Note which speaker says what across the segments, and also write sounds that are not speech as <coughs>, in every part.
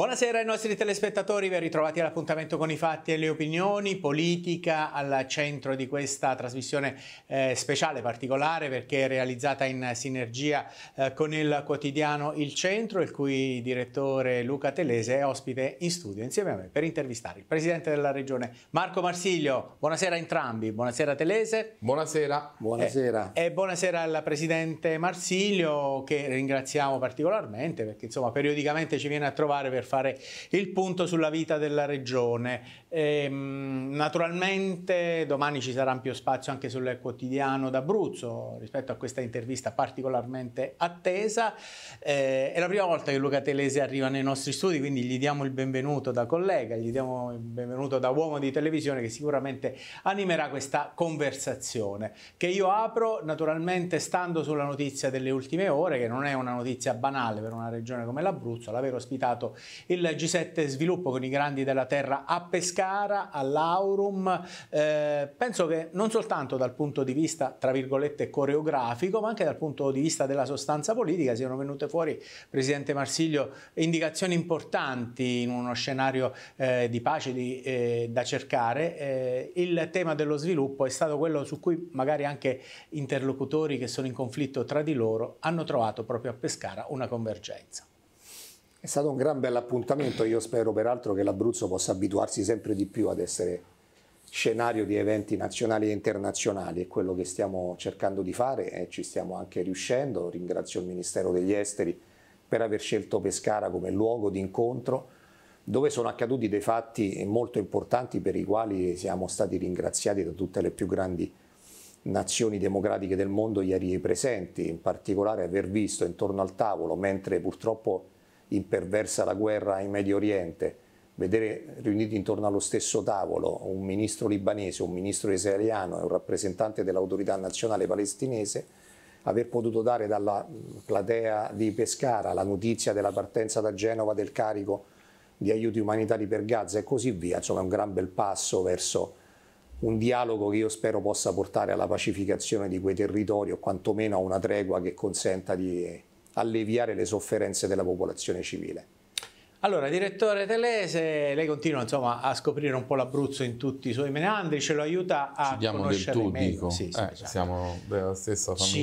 Speaker 1: Buonasera ai nostri telespettatori, ben ritrovati all'appuntamento con i fatti e le opinioni, politica al centro di questa trasmissione eh, speciale, particolare, perché è realizzata in sinergia eh, con il quotidiano Il Centro, il cui direttore Luca Telese è ospite in studio insieme a me per intervistare il presidente della regione Marco Marsiglio. Buonasera a entrambi, buonasera Telese. Buonasera. Buonasera. Eh, e buonasera al presidente Marsiglio che ringraziamo particolarmente perché insomma periodicamente ci viene a trovare per fare il punto sulla vita della regione. Ehm, naturalmente domani ci sarà ampio spazio anche sul quotidiano d'Abruzzo rispetto a questa intervista particolarmente attesa. Eh, è la prima volta che Luca Telese arriva nei nostri studi, quindi gli diamo il benvenuto da collega, gli diamo il benvenuto da uomo di televisione che sicuramente animerà questa conversazione che io apro naturalmente stando sulla notizia delle ultime ore, che non è una notizia banale per una regione come l'Abruzzo, l'aver ospitato il G7 Sviluppo con i grandi della terra a pescare Pescara all'Aurum, eh, penso che non soltanto dal punto di vista, tra virgolette, coreografico, ma anche dal punto di vista della sostanza politica siano venute fuori, Presidente Marsiglio, indicazioni importanti in uno scenario eh, di pace di, eh, da cercare. Eh, il tema dello sviluppo è stato quello su cui magari anche interlocutori che sono in conflitto tra di loro hanno trovato proprio a Pescara una convergenza.
Speaker 2: È stato un gran bel appuntamento, io spero peraltro che l'Abruzzo possa abituarsi sempre di più ad essere scenario di eventi nazionali e internazionali, è quello che stiamo cercando di fare e ci stiamo anche riuscendo, ringrazio il Ministero degli Esteri per aver scelto Pescara come luogo di incontro dove sono accaduti dei fatti molto importanti per i quali siamo stati ringraziati da tutte le più grandi nazioni democratiche del mondo ieri presenti, in particolare aver visto intorno al tavolo, mentre purtroppo imperversa la guerra in Medio Oriente, vedere riuniti intorno allo stesso tavolo un ministro libanese, un ministro israeliano e un rappresentante dell'autorità nazionale palestinese, aver potuto dare dalla platea di Pescara la notizia della partenza da Genova del carico di aiuti umanitari per Gaza e così via, insomma è un gran bel passo verso un dialogo che io spero possa portare alla pacificazione di quei territori o quantomeno a una tregua che consenta di alleviare le sofferenze della popolazione
Speaker 3: civile.
Speaker 1: Allora, direttore Telese, lei continua insomma, a scoprire un po' l'Abruzzo in tutti i suoi meandri, ce lo aiuta a ci diamo conoscere del tu, meglio. Dico. Sì, sì, eh, esatto.
Speaker 3: Siamo della stessa famiglia.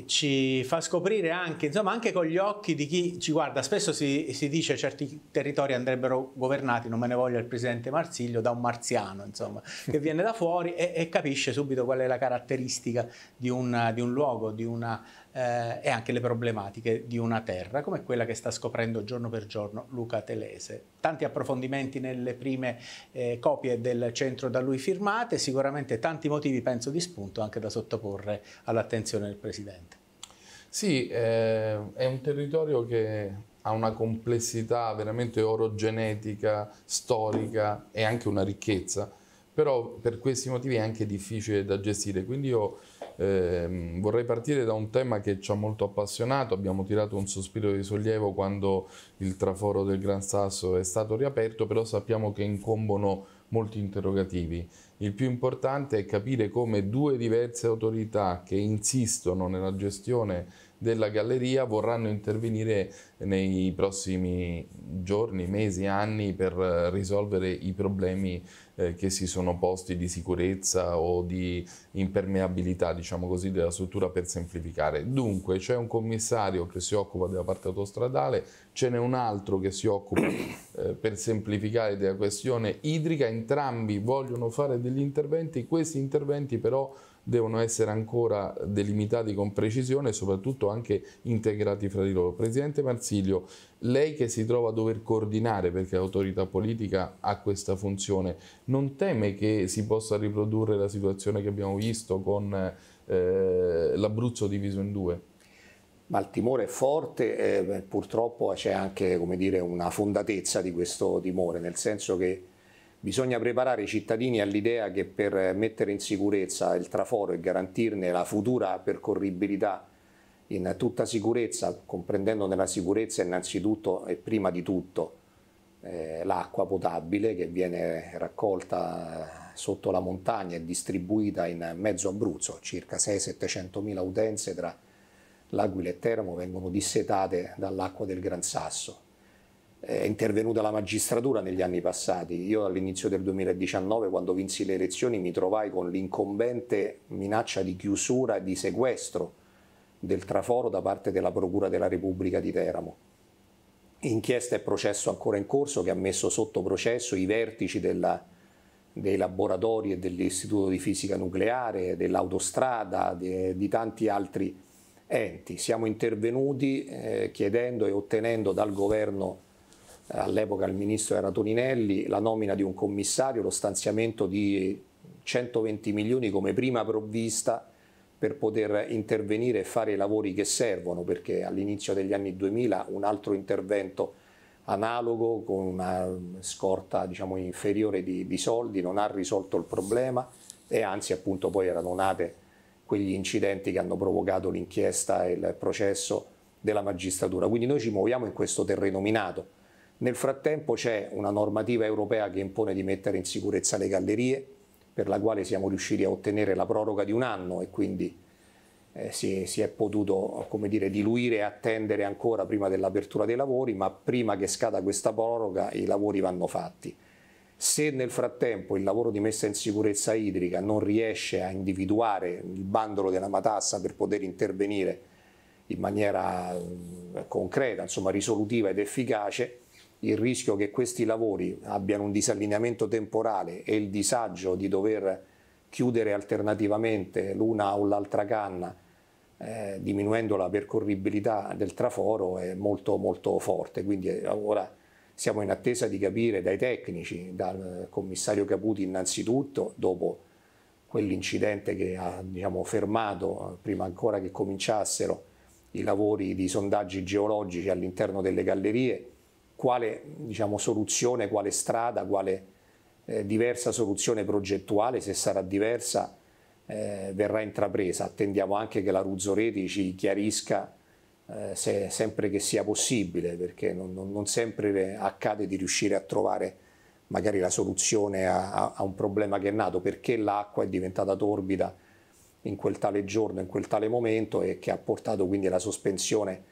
Speaker 1: Ci, ci fa scoprire anche, insomma, anche, con gli occhi di chi ci guarda. Spesso si, si dice che certi territori andrebbero governati, non me ne voglia il presidente Marsiglio, da un marziano, insomma, che viene da fuori e, e, capisce subito qual è la caratteristica di un, di un luogo, di una eh, e anche le problematiche di una terra come quella che sta scoprendo giorno per giorno Luca Telese. Tanti approfondimenti nelle prime eh, copie del centro da lui firmate, sicuramente tanti motivi penso di spunto anche da sottoporre
Speaker 3: all'attenzione del Presidente. Sì, eh, è un territorio che ha una complessità veramente orogenetica, storica e anche una ricchezza però per questi motivi è anche difficile da gestire. Quindi io eh, vorrei partire da un tema che ci ha molto appassionato, abbiamo tirato un sospiro di sollievo quando il traforo del Gran Sasso è stato riaperto, però sappiamo che incombono molti interrogativi. Il più importante è capire come due diverse autorità che insistono nella gestione della galleria vorranno intervenire nei prossimi giorni, mesi, anni per eh, risolvere i problemi eh, che si sono posti di sicurezza o di impermeabilità, diciamo così, della struttura per semplificare. Dunque c'è un commissario che si occupa della parte autostradale, ce n'è un altro che si occupa <coughs> eh, per semplificare della questione idrica, entrambi vogliono fare degli interventi, questi interventi però devono essere ancora delimitati con precisione e soprattutto anche integrati fra di loro. Presidente Marsilio, lei che si trova a dover coordinare perché l'autorità politica ha questa funzione, non teme che si possa riprodurre la situazione che abbiamo visto con eh, l'Abruzzo diviso in due? Ma il timore è forte, eh, purtroppo
Speaker 2: c'è anche dire, una fondatezza di questo timore, nel senso che Bisogna preparare i cittadini all'idea che per eh, mettere in sicurezza il traforo e garantirne la futura percorribilità in tutta sicurezza, comprendendo nella sicurezza innanzitutto e prima di tutto eh, l'acqua potabile che viene raccolta eh, sotto la montagna e distribuita in mezzo Abruzzo, circa 6-700 mila utenze tra L'Aquila e Teramo vengono dissetate dall'acqua del Gran Sasso è intervenuta la magistratura negli anni passati. Io all'inizio del 2019, quando vinsi le elezioni, mi trovai con l'incombente minaccia di chiusura e di sequestro del traforo da parte della Procura della Repubblica di Teramo. Inchiesta e processo ancora in corso che ha messo sotto processo i vertici della, dei laboratori e dell'Istituto di Fisica Nucleare, dell'autostrada, di, di tanti altri enti. Siamo intervenuti eh, chiedendo e ottenendo dal governo all'epoca il ministro era Toninelli, la nomina di un commissario, lo stanziamento di 120 milioni come prima provvista per poter intervenire e fare i lavori che servono, perché all'inizio degli anni 2000 un altro intervento analogo con una scorta diciamo, inferiore di, di soldi non ha risolto il problema e anzi appunto poi erano nate quegli incidenti che hanno provocato l'inchiesta e il processo della magistratura. Quindi noi ci muoviamo in questo terreno minato nel frattempo c'è una normativa europea che impone di mettere in sicurezza le gallerie, per la quale siamo riusciti a ottenere la proroga di un anno e quindi eh, si, si, è potuto dire, diluire e attendere ancora prima dell'apertura dei lavori, ma prima che scada questa proroga i lavori vanno fatti. Se nel frattempo il lavoro di messa in sicurezza idrica non riesce a individuare il bandolo della matassa per poter intervenire in maniera mm, concreta, insomma risolutiva ed efficace, il rischio che questi lavori abbiano un disallineamento temporale e il disagio di dover chiudere alternativamente l'una o l'altra canna eh, diminuendo la percorribilità del traforo è molto molto forte, quindi eh, ora siamo in attesa di capire dai tecnici, dal commissario Caputi innanzitutto, dopo quell'incidente che ha diciamo, fermato prima ancora che cominciassero i lavori di sondaggi geologici all'interno delle gallerie, quale diciamo, soluzione, quale strada, quale eh, diversa soluzione progettuale, se sarà diversa, eh, verrà intrapresa. Attendiamo anche che la Ruzzoreti ci chiarisca eh, se, sempre che sia possibile, perché non, non, non, sempre accade di riuscire a trovare magari la soluzione a, a, a un problema che è nato, perché l'acqua è diventata torbida in quel tale giorno, in quel tale momento e che ha portato quindi alla sospensione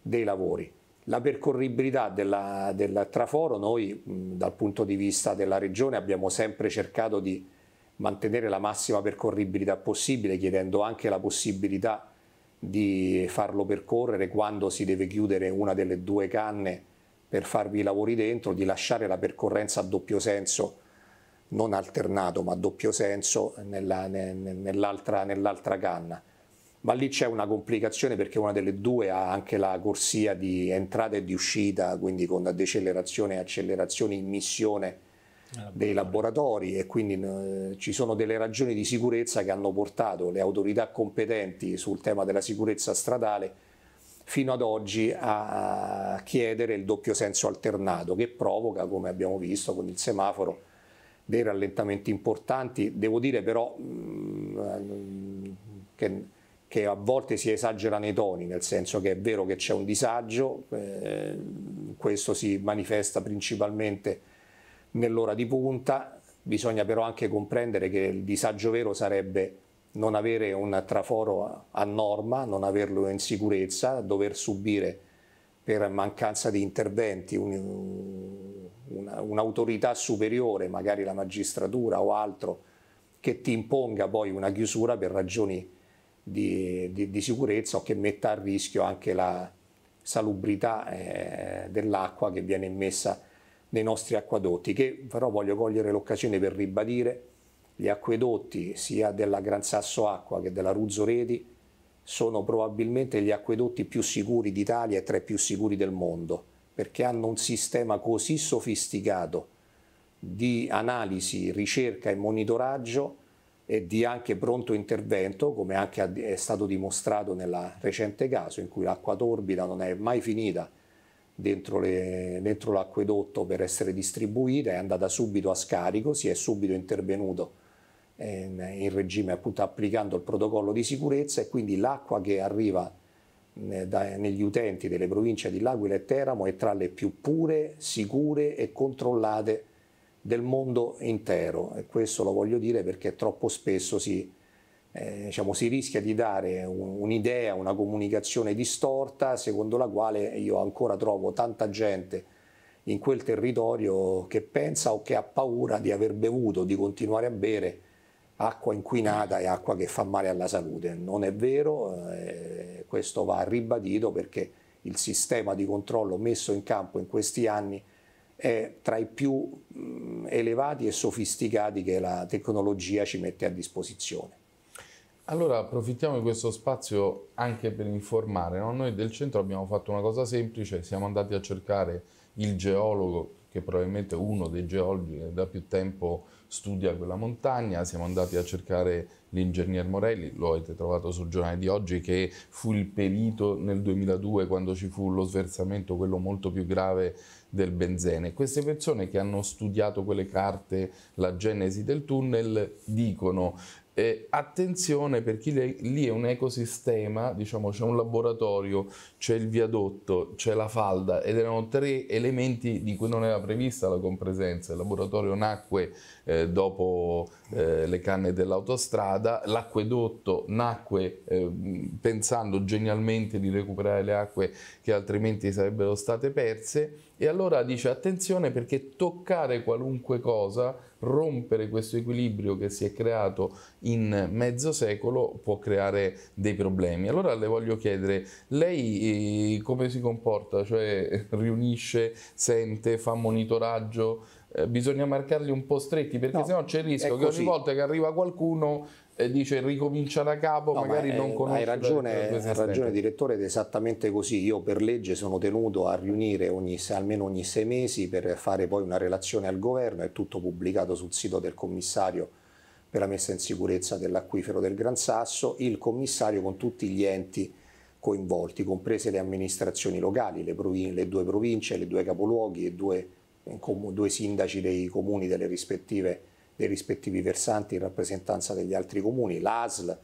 Speaker 2: dei lavori. La percorribilità della, del traforo, noi dal punto di vista della regione abbiamo sempre cercato di mantenere la massima percorribilità possibile, chiedendo anche la possibilità di farlo percorrere quando si deve chiudere una delle due canne per farvi i lavori dentro, di lasciare la percorrenza a doppio senso, non alternato ma a doppio senso nell'altra nell canna ma lì c'è una complicazione perché una delle due ha anche la corsia di entrata e di uscita, quindi con decelerazione e accelerazione in missione ah, dei laboratori e quindi eh, ci sono delle ragioni di sicurezza che hanno portato le autorità competenti sul tema della sicurezza stradale fino ad oggi a chiedere il doppio senso alternato che provoca, come abbiamo visto con il semaforo, dei rallentamenti importanti. Devo dire però mh, mm, eh, che che a volte si esagera nei toni, nel senso che è vero che c'è un disagio, eh, questo si manifesta principalmente nell'ora di punta, bisogna però anche comprendere che il disagio vero sarebbe non avere un traforo a norma, non averlo in sicurezza, dover subire per mancanza di interventi un'autorità un superiore, magari la magistratura o altro, che ti imponga poi una chiusura per ragioni di, di, di sicurezza o che metta a rischio anche la salubrità eh, dell'acqua che viene immessa nei nostri acquadotti, che però voglio cogliere l'occasione per ribadire gli acquedotti sia della Gran Sasso Acqua che della Ruzzo Redi sono probabilmente gli acquedotti più sicuri d'Italia e tra i più sicuri del mondo, perché hanno un sistema così sofisticato di analisi, ricerca e monitoraggio e di anche pronto intervento, come anche è stato dimostrato nel recente caso in cui l'acqua torbida non è mai finita dentro, l'acquedotto per essere distribuita, è andata subito a scarico, si è subito intervenuto in, eh, in regime appunto applicando il protocollo di sicurezza e quindi l'acqua che arriva eh, negli utenti delle province di L'Aquila e Teramo è tra le più pure, sicure e controllate del mondo intero e questo lo voglio dire perché troppo spesso si, eh, diciamo, si rischia di dare un'idea, una comunicazione distorta secondo la quale io ancora trovo tanta gente in quel territorio che pensa o che ha paura di aver bevuto, di continuare a bere acqua inquinata e acqua che fa male alla salute. Non è vero, eh, questo va ribadito perché il sistema di controllo messo in campo in questi anni è tra i più mm, elevati e sofisticati che la tecnologia ci mette a disposizione.
Speaker 3: Allora approfittiamo di questo spazio anche per informare. No? Noi del centro abbiamo fatto una cosa semplice, siamo andati a cercare il geologo, che probabilmente è uno dei geologi che da più tempo studia quella montagna, siamo andati a cercare l'ingegner Morelli, lo avete trovato sul giornale di oggi, che fu il perito nel 2002 quando ci fu lo sversamento, quello molto più grave del benzene. Queste persone che hanno studiato quelle carte, la genesi del tunnel, dicono eh, attenzione perché lì è un ecosistema, diciamo c'è un laboratorio, c'è il viadotto, c'è la falda ed erano tre elementi di cui non era prevista la compresenza. Il laboratorio nacque eh, dopo eh, le canne dell'autostrada, l'acquedotto nacque eh, pensando genialmente di recuperare le acque che altrimenti sarebbero state perse e allora dice attenzione perché toccare qualunque cosa rompere questo equilibrio che si è creato in mezzo secolo può creare dei problemi. Allora le voglio chiedere, lei eh, come si comporta? Cioè <laughs> riunisce, sente, fa monitoraggio? Eh, bisogna marcarli un po' stretti perché no, sennò c'è il rischio che ogni volta che arriva qualcuno eh, dice ricomincia da capo, no, magari ma è, non conosce. Hai ragione, hai ragione
Speaker 2: direttore, ed è esattamente così. Io per legge sono tenuto a riunire ogni, almeno ogni sei mesi per fare poi una relazione al governo, è tutto pubblicato sul sito del commissario per la messa in sicurezza dell'acquifero del Gran Sasso, il commissario con tutti gli enti coinvolti, comprese le amministrazioni locali, le, provin le due province, le due capoluoghi e due, due sindaci dei comuni delle rispettive dei rispettivi versanti in rappresentanza degli altri comuni, l'ASL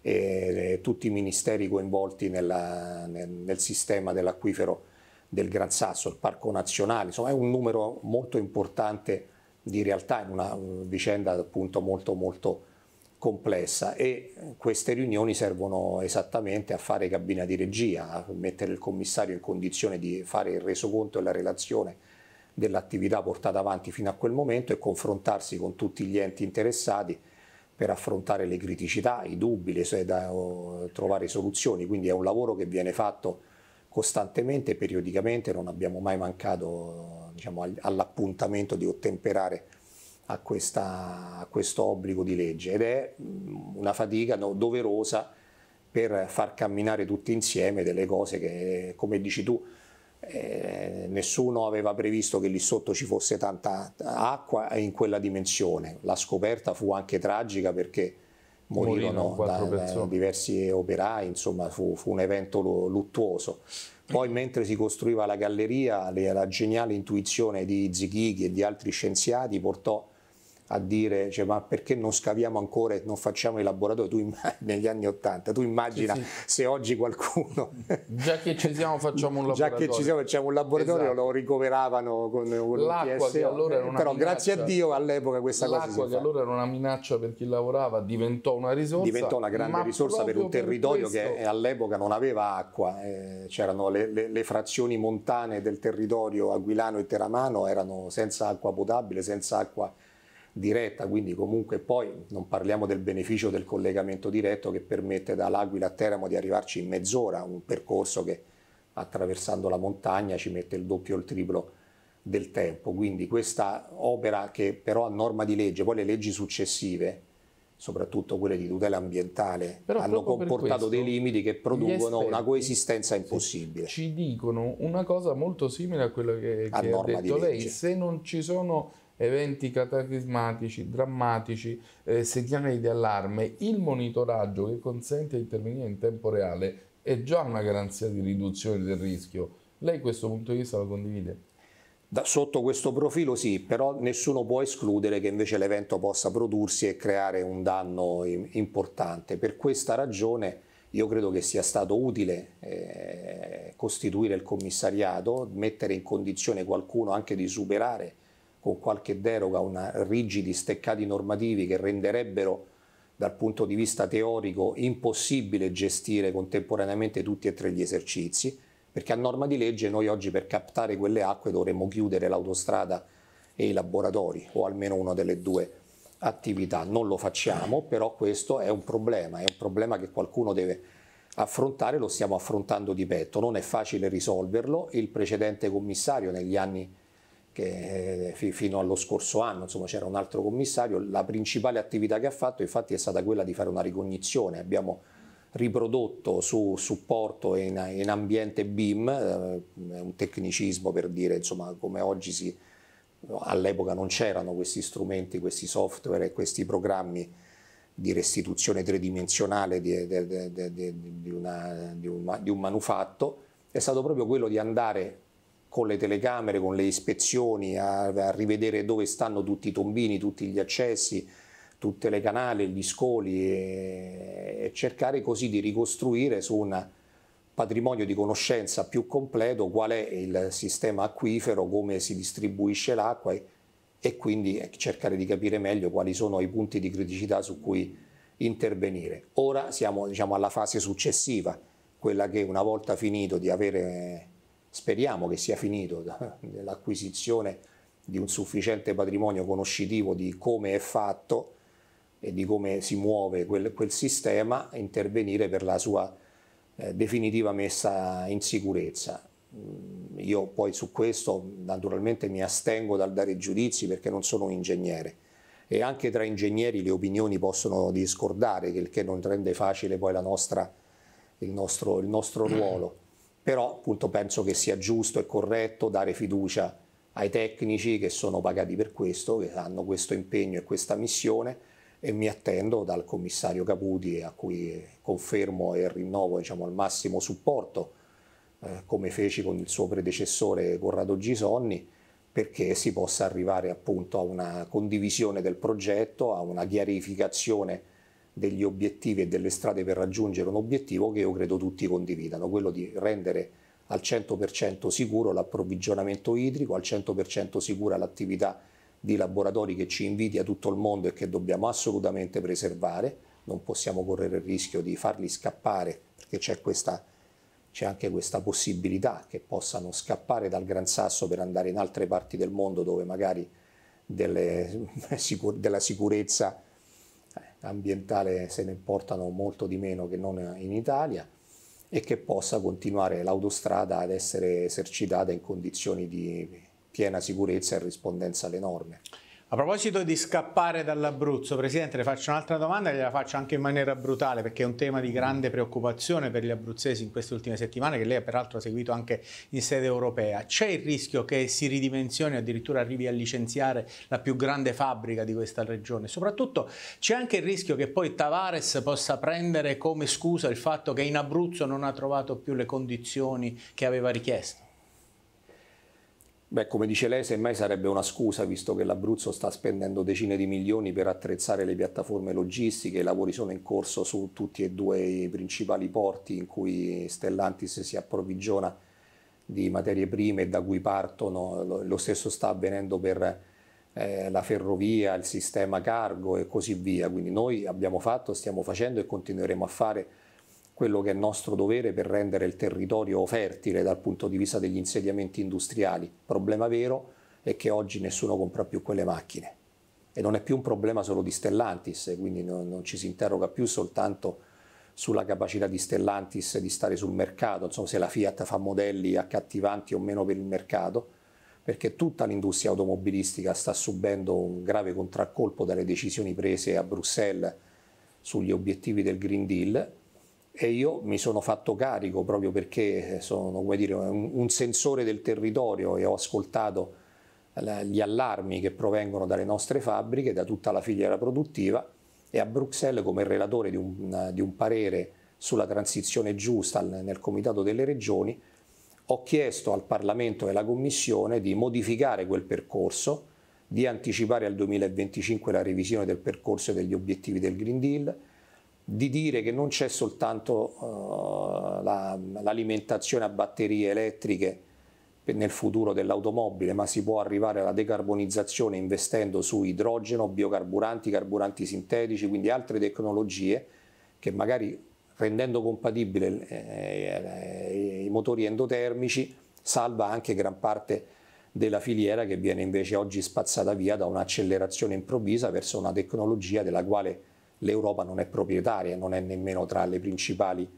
Speaker 2: e tutti i ministeri coinvolti nella, nel, nel, sistema dell'acquifero del Gran Sasso, il Parco Nazionale, insomma è un numero molto importante di realtà in una vicenda appunto molto molto complessa e queste riunioni servono esattamente a fare cabina di regia, a mettere il commissario in condizione di fare il resoconto e la relazione dell'attività portata avanti fino a quel momento e confrontarsi con tutti gli enti interessati per affrontare le criticità, i dubbi, le, da, o, trovare soluzioni, quindi è un lavoro che viene fatto costantemente, periodicamente, non abbiamo mai mancato diciamo, all'appuntamento di ottemperare a, questa, a, questo obbligo di legge ed è una fatica doverosa per far camminare tutti insieme delle cose che, come dici tu, eh, nessuno aveva previsto che lì sotto ci fosse tanta acqua in quella dimensione. La scoperta fu anche tragica perché morirono da, diversi operai, insomma fu, fu, un evento luttuoso. Poi mentre si costruiva la galleria, la geniale intuizione di Zichighi e di altri scienziati portò a dire cioè, ma perché non scaviamo ancora e non facciamo i laboratori tu <laughs> negli anni Ottanta, tu immagina sì, sì. se oggi qualcuno...
Speaker 3: <laughs> Già che ci siamo facciamo un laboratorio. Già che ci siamo facciamo un laboratorio esatto.
Speaker 2: lo ricoveravano con, con l'Acqua che allora era una Però minaccia. grazie a Dio all'epoca questa cosa L'acqua che fa. allora
Speaker 3: era una minaccia per chi lavorava diventò una risorsa. Diventò una grande risorsa per un territorio per
Speaker 2: che all'epoca non aveva acqua, eh, c'erano le, le, le frazioni montane del territorio Aguilano e teramano erano senza acqua potabile, senza acqua diretta, quindi comunque poi non parliamo del beneficio del collegamento diretto che permette dall'Aquila a Teramo di arrivarci in mezz'ora, un percorso che attraversando la montagna ci mette il doppio o il triplo del tempo. Quindi questa opera che però a norma di legge, poi le leggi successive, soprattutto quelle di tutela ambientale, però hanno comportato questo, dei limiti
Speaker 3: che producono una
Speaker 2: coesistenza impossibile.
Speaker 3: Ci dicono una cosa molto simile a quello che, che ha detto lei, se non ci sono eventi cataclismatici, drammatici, eh, segnali di allarme, il monitoraggio che consente di intervenire in tempo reale è già una garanzia di riduzione del rischio. Lei questo punto di vista lo condivide?
Speaker 2: Da sotto questo profilo sì, però nessuno può escludere che invece l'evento possa prodursi e creare un danno importante. Per questa ragione io credo che sia stato utile eh, costituire il commissariato, mettere in condizione qualcuno anche di superare con qualche deroga, una, rigidi steccati normativi che renderebbero dal punto di vista teorico impossibile gestire contemporaneamente tutti e tre gli esercizi, perché a norma di legge noi oggi per captare quelle acque dovremmo chiudere l'autostrada e i laboratori, o almeno una delle due attività. Non lo facciamo, però questo è un problema, è un problema che qualcuno deve affrontare, lo stiamo affrontando di petto, non è facile risolverlo, il precedente commissario negli anni che eh, fino allo scorso anno c'era un altro commissario, la principale attività che ha fatto infatti è stata quella di fare una ricognizione, abbiamo riprodotto su supporto in, in ambiente BIM, eh, un tecnicismo per dire insomma, come oggi si, all'epoca non c'erano questi strumenti, questi software e questi programmi di restituzione tridimensionale di, di, di, una, una, di un manufatto, è stato proprio quello di andare con le telecamere, con le ispezioni, a, a, rivedere dove stanno tutti i tombini, tutti gli accessi, tutte le canali, gli scoli e, e cercare così di ricostruire su un patrimonio di conoscenza più completo qual è il sistema acquifero, come si distribuisce l'acqua e, e quindi eh, cercare di capire meglio quali sono i punti di criticità su cui intervenire. Ora siamo diciamo, alla fase successiva, quella che una volta finito di avere speriamo che sia finito, l'acquisizione di un sufficiente patrimonio conoscitivo di come è fatto e di come si muove quel, quel sistema, intervenire per la sua eh, definitiva messa in sicurezza. Mm, io poi su questo naturalmente mi astengo dal dare giudizi perché non sono un ingegnere e anche tra ingegneri le opinioni possono discordare, il che non rende facile poi nostra, il, nostro, il nostro <clears throat> ruolo però appunto penso che sia giusto e corretto dare fiducia ai tecnici che sono pagati per questo, che hanno questo impegno e questa missione e mi attendo dal commissario Caputi a cui confermo e rinnovo diciamo, al massimo supporto eh, come feci con il suo predecessore Corrado Gisonni perché si possa arrivare appunto a una condivisione del progetto, a una chiarificazione degli obiettivi e delle strade per raggiungere un obiettivo che io credo tutti condividano, quello di rendere al 100% sicuro l'approvvigionamento idrico, al 100% sicura l'attività di laboratori che ci invidia tutto il mondo e che dobbiamo assolutamente preservare, non possiamo correre il rischio di farli scappare perché c'è questa c'è anche questa possibilità che possano scappare dal Gran Sasso per andare in altre parti del mondo dove magari delle, <laughs> della sicurezza ambientale se ne importano molto di meno che non in Italia e che possa continuare l'autostrada ad essere esercitata in condizioni di piena sicurezza e rispondenza alle norme.
Speaker 1: A proposito di scappare dall'Abruzzo, Presidente, le faccio un'altra domanda e gliela faccio anche in maniera brutale perché è un tema di grande preoccupazione per gli abruzzesi in queste ultime settimane che lei ha peraltro seguito anche in sede europea. C'è il rischio che si ridimensioni o addirittura arrivi a licenziare la più grande fabbrica di questa regione? Soprattutto c'è anche il rischio che poi Tavares possa prendere come scusa il fatto che in Abruzzo non ha trovato più le condizioni che aveva richiesto?
Speaker 2: Beh, come dice lei, semmai sarebbe una scusa, visto che l'Abruzzo sta spendendo decine di milioni per attrezzare le piattaforme logistiche, i lavori sono in corso su tutti e due i principali porti in cui Stellantis si approvvigiona di materie prime e da cui partono, lo stesso sta avvenendo per eh, la ferrovia, il sistema cargo e così via, quindi noi abbiamo fatto, stiamo facendo e continueremo a fare quello che è nostro dovere per rendere il territorio fertile dal punto di vista degli insediamenti industriali. Il Problema vero è che oggi nessuno compra più quelle macchine e non è più un problema solo di Stellantis, quindi non, non ci si interroga più soltanto sulla capacità di Stellantis di stare sul mercato, insomma se la Fiat fa modelli accattivanti o meno per il mercato, perché tutta l'industria automobilistica sta subendo un grave contraccolpo dalle decisioni prese a Bruxelles sugli obiettivi del Green Deal e io mi sono fatto carico proprio perché eh, sono dire, un sensore del territorio e ho ascoltato gli allarmi che provengono dalle nostre fabbriche, da tutta la filiera produttiva e a Bruxelles come relatore di un, di un parere sulla transizione giusta nel Comitato delle Regioni ho chiesto al Parlamento e alla Commissione di modificare quel percorso, di anticipare al 2025 la revisione del percorso e degli obiettivi del Green Deal, di dire che non c'è soltanto uh, la, l'alimentazione a batterie elettriche nel futuro dell'automobile, ma si può arrivare alla decarbonizzazione investendo su idrogeno, biocarburanti, carburanti sintetici, quindi altre tecnologie che magari rendendo compatibile eh, eh, i motori endotermici salva anche gran parte della filiera che viene invece oggi spazzata via da un'accelerazione improvvisa verso una tecnologia della quale l'Europa non è proprietaria, non è nemmeno tra le principali,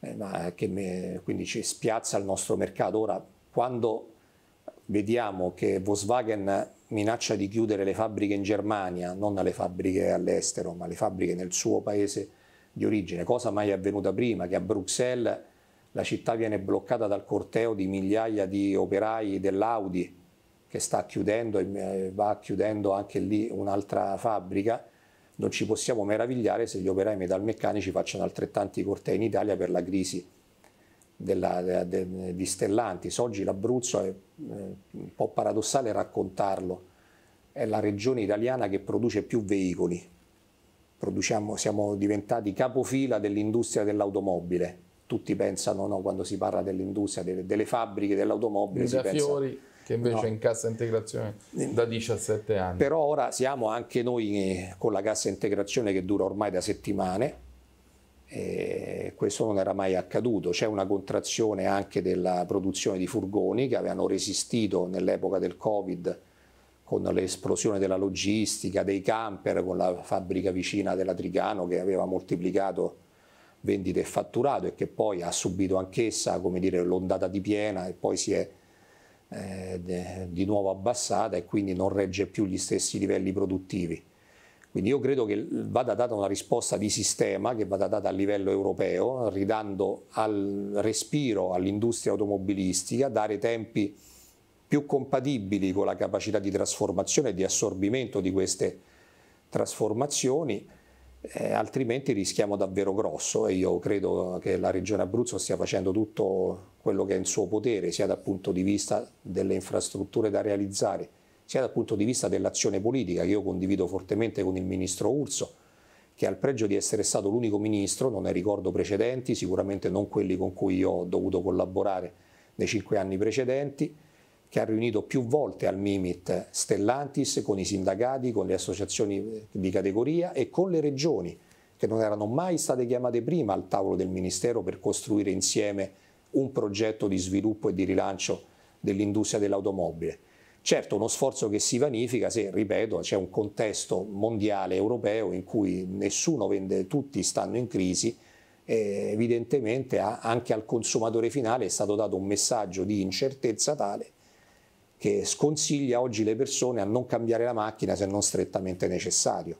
Speaker 2: eh, me, quindi ci spiazza il nostro mercato. Ora, quando vediamo che Volkswagen minaccia di chiudere le fabbriche in Germania, non le fabbriche all'estero, ma le fabbriche nel suo paese di origine, cosa mai avvenuta prima, che a Bruxelles la città viene bloccata dal corteo di migliaia di operai dell'Audi che sta chiudendo e eh, va chiudendo anche lì un'altra fabbrica, non ci possiamo meravigliare se gli operai metalmeccanici facciano altrettanti cortei in Italia per la crisi della, de, de, di Stellantis. Oggi l'Abruzzo è eh, un po' paradossale raccontarlo, è la regione italiana che produce più veicoli. Produciamo, siamo diventati capofila dell'industria dell'automobile. Tutti pensano, no, quando si parla dell'industria, delle, delle, fabbriche dell'automobile, si pensa, fiori
Speaker 3: che invece no. è in cassa integrazione da 17 anni.
Speaker 2: Però ora siamo anche noi eh, con la cassa integrazione che dura ormai da settimane, e questo non era mai accaduto, c'è una contrazione anche della produzione di furgoni che avevano resistito nell'epoca del Covid con l'esplosione della logistica, dei camper, con la fabbrica vicina della Trigano che aveva moltiplicato vendite e fatturato e che poi ha subito anch'essa l'ondata di piena e poi si è eh, di nuovo abbassata e quindi non regge più gli stessi livelli produttivi. Quindi io credo che vada data una risposta di sistema che vada data a livello europeo, ridando al respiro all'industria automobilistica, dare tempi più compatibili con la capacità di trasformazione e di assorbimento di queste trasformazioni eh, altrimenti rischiamo davvero grosso e io credo che la Regione Abruzzo stia facendo tutto quello che è in suo potere, sia dal punto di vista delle infrastrutture da realizzare, sia dal punto di vista dell'azione politica, che io condivido fortemente con il Ministro Urso, che ha il pregio di essere stato l'unico Ministro, non ne ricordo precedenti, sicuramente non quelli con cui io ho dovuto collaborare nei cinque anni precedenti, che ha riunito più volte al Mimit Stellantis con i sindacati, con le associazioni eh, di categoria e con le regioni che non erano mai state chiamate prima al tavolo del Ministero per costruire insieme un progetto di sviluppo e di rilancio dell'industria dell'automobile. Certo, uno sforzo che si vanifica se, ripeto, c'è un contesto mondiale europeo in cui nessuno vende, tutti stanno in crisi, evidentemente anche al consumatore finale è stato dato un messaggio di incertezza tale che sconsiglia oggi le persone a non cambiare la macchina se non strettamente necessario.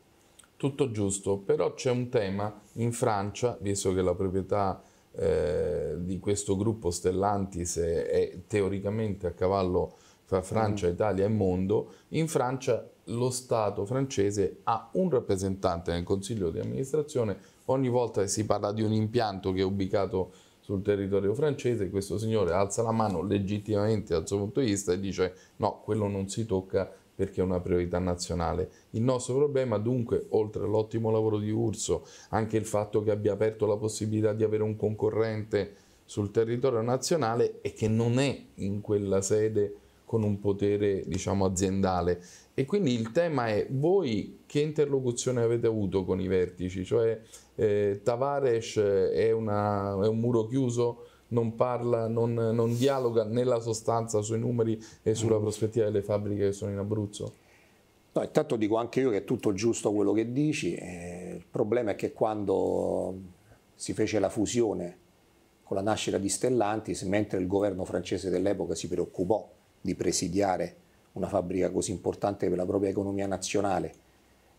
Speaker 3: Tutto giusto, però c'è un tema in Francia, visto che la proprietà eh, di questo gruppo Stellantis è, è teoricamente a cavallo fra Francia, mm. Italia e mondo, in Francia lo Stato francese ha un rappresentante nel consiglio di amministrazione ogni volta che si parla di un impianto che è ubicato sul territorio francese, questo signore alza la mano legittimamente dal suo punto di vista e dice no, quello non si tocca perché è una priorità nazionale. Il nostro problema dunque, oltre all'ottimo lavoro di Urso, anche il fatto che abbia aperto la possibilità di avere un concorrente sul territorio nazionale e che non è in quella sede con un potere diciamo aziendale e quindi il tema è voi che interlocuzione avete avuto con i vertici? Cioè eh, Tavares eh, è, una, è, un muro chiuso, non parla, non, non, dialoga nella sostanza sui numeri e sulla prospettiva delle fabbriche che sono in Abruzzo?
Speaker 2: No, intanto dico anche io che è tutto giusto quello che dici, eh, il problema è che quando si fece la fusione con la nascita di Stellantis, mentre il governo francese dell'epoca si preoccupò di presidiare una fabbrica così importante per la propria economia nazionale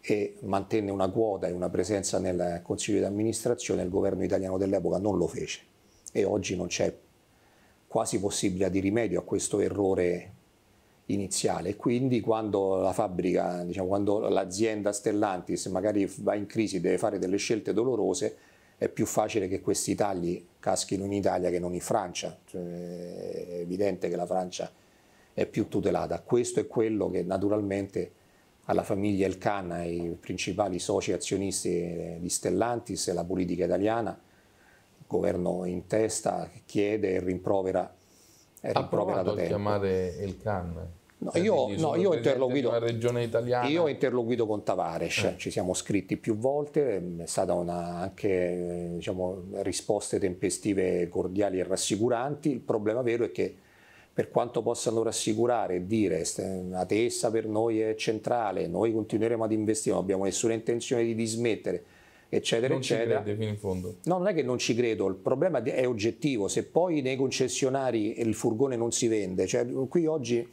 Speaker 2: e mantenne una quota e una presenza nel Consiglio di amministrazione, il governo italiano dell'epoca non lo fece e oggi non c'è quasi possibilità di rimedio a questo errore iniziale. Quindi quando la fabbrica, diciamo, quando l'azienda Stellantis magari va in crisi, e deve fare delle scelte dolorose, è più facile che questi tagli caschino in Italia che non in Francia. Cioè, è evidente che la Francia è più tutelata. Questo è quello che naturalmente alla famiglia Elkann, ai principali soci azionisti eh, di Stellantis e alla politica italiana, il governo in testa chiede e rimprovera, e rimprovera da tempo.
Speaker 3: chiamare
Speaker 2: Elkann? No, cioè, io, no, io, ho interloquito, io ho interloquito con Tavares, eh. ci siamo scritti più volte, è stata una, anche eh, diciamo, risposte tempestive cordiali e rassicuranti, il problema vero è che per quanto possano rassicurare e dire la tessa per noi è centrale, noi continueremo ad investire, non abbiamo nessuna intenzione di dismettere, eccetera, non eccetera.
Speaker 3: Crede, in fondo.
Speaker 2: No, non è che non ci credo, il problema è oggettivo, se poi nei concessionari il furgone non si vende, cioè qui oggi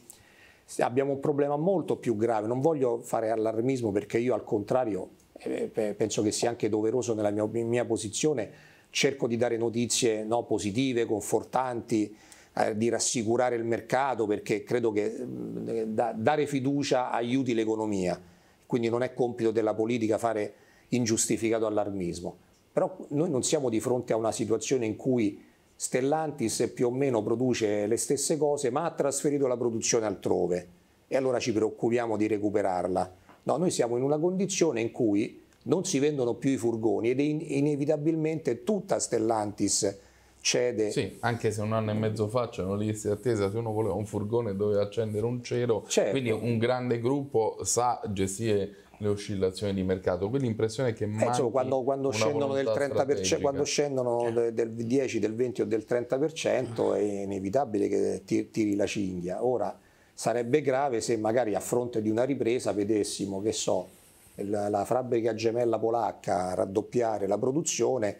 Speaker 2: abbiamo un problema molto più grave, non voglio fare allarmismo perché io al contrario eh, penso che sia anche doveroso nella mia, mia posizione, cerco di dare notizie no, positive, confortanti, eh, di rassicurare il mercato perché credo che mm, eh, dare fiducia aiuti l'economia, quindi non è compito della politica fare ingiustificato allarmismo. Però noi non siamo di fronte a una situazione in cui Stellantis più o meno produce le stesse cose ma ha trasferito la produzione altrove e allora ci preoccupiamo di recuperarla. No, noi siamo in una condizione in cui non si vendono più i furgoni ed inevitabilmente tutta Stellantis
Speaker 3: cede. Sì, anche se un anno e mezzo fa c'erano liste di attesa, se uno voleva un furgone doveva accendere un cero, certo. quindi un grande gruppo sa gestire le oscillazioni di mercato. Quindi l'impressione è che eh, quando, quando scendono del quando
Speaker 2: scendono certo. del, del 10, del 20 o del 30% è inevitabile che ti, tiri la cinghia. Ora sarebbe grave se magari a fronte di una ripresa vedessimo, che so, la, la fabbrica gemella polacca raddoppiare la produzione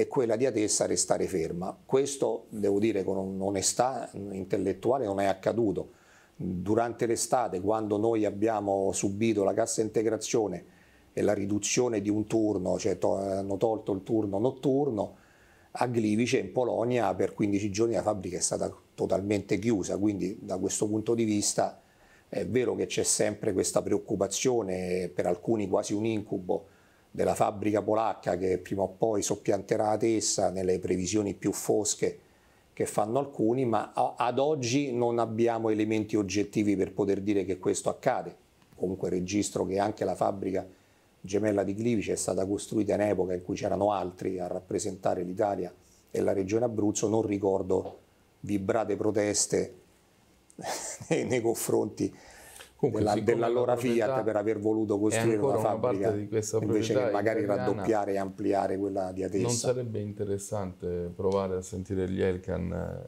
Speaker 2: e quella di adessa restare ferma. Questo, devo dire con onestà intellettuale, non è accaduto. Durante l'estate, quando noi abbiamo subito la cassa integrazione e la riduzione di un turno, cioè to hanno tolto il turno notturno, a Glivice in Polonia per 15 giorni la fabbrica è stata totalmente chiusa, quindi da questo punto di vista è vero che c'è sempre questa preoccupazione, per alcuni quasi un incubo, della fabbrica polacca che prima o poi soppianterà la Tessa nelle previsioni più fosche che fanno alcuni, ma ad oggi non abbiamo elementi oggettivi per poter dire che questo accade. Comunque registro che anche la fabbrica gemella di Glivice è stata costruita in epoca in cui c'erano altri a rappresentare l'Italia e la regione Abruzzo, non ricordo vibrate proteste <laughs> nei, confronti
Speaker 3: Comunque, della, dell'allora Fiat
Speaker 2: per aver voluto costruire una fabbrica una invece che magari raddoppiare e
Speaker 3: ampliare quella di Atessa. Non sarebbe interessante provare a sentire gli Elkan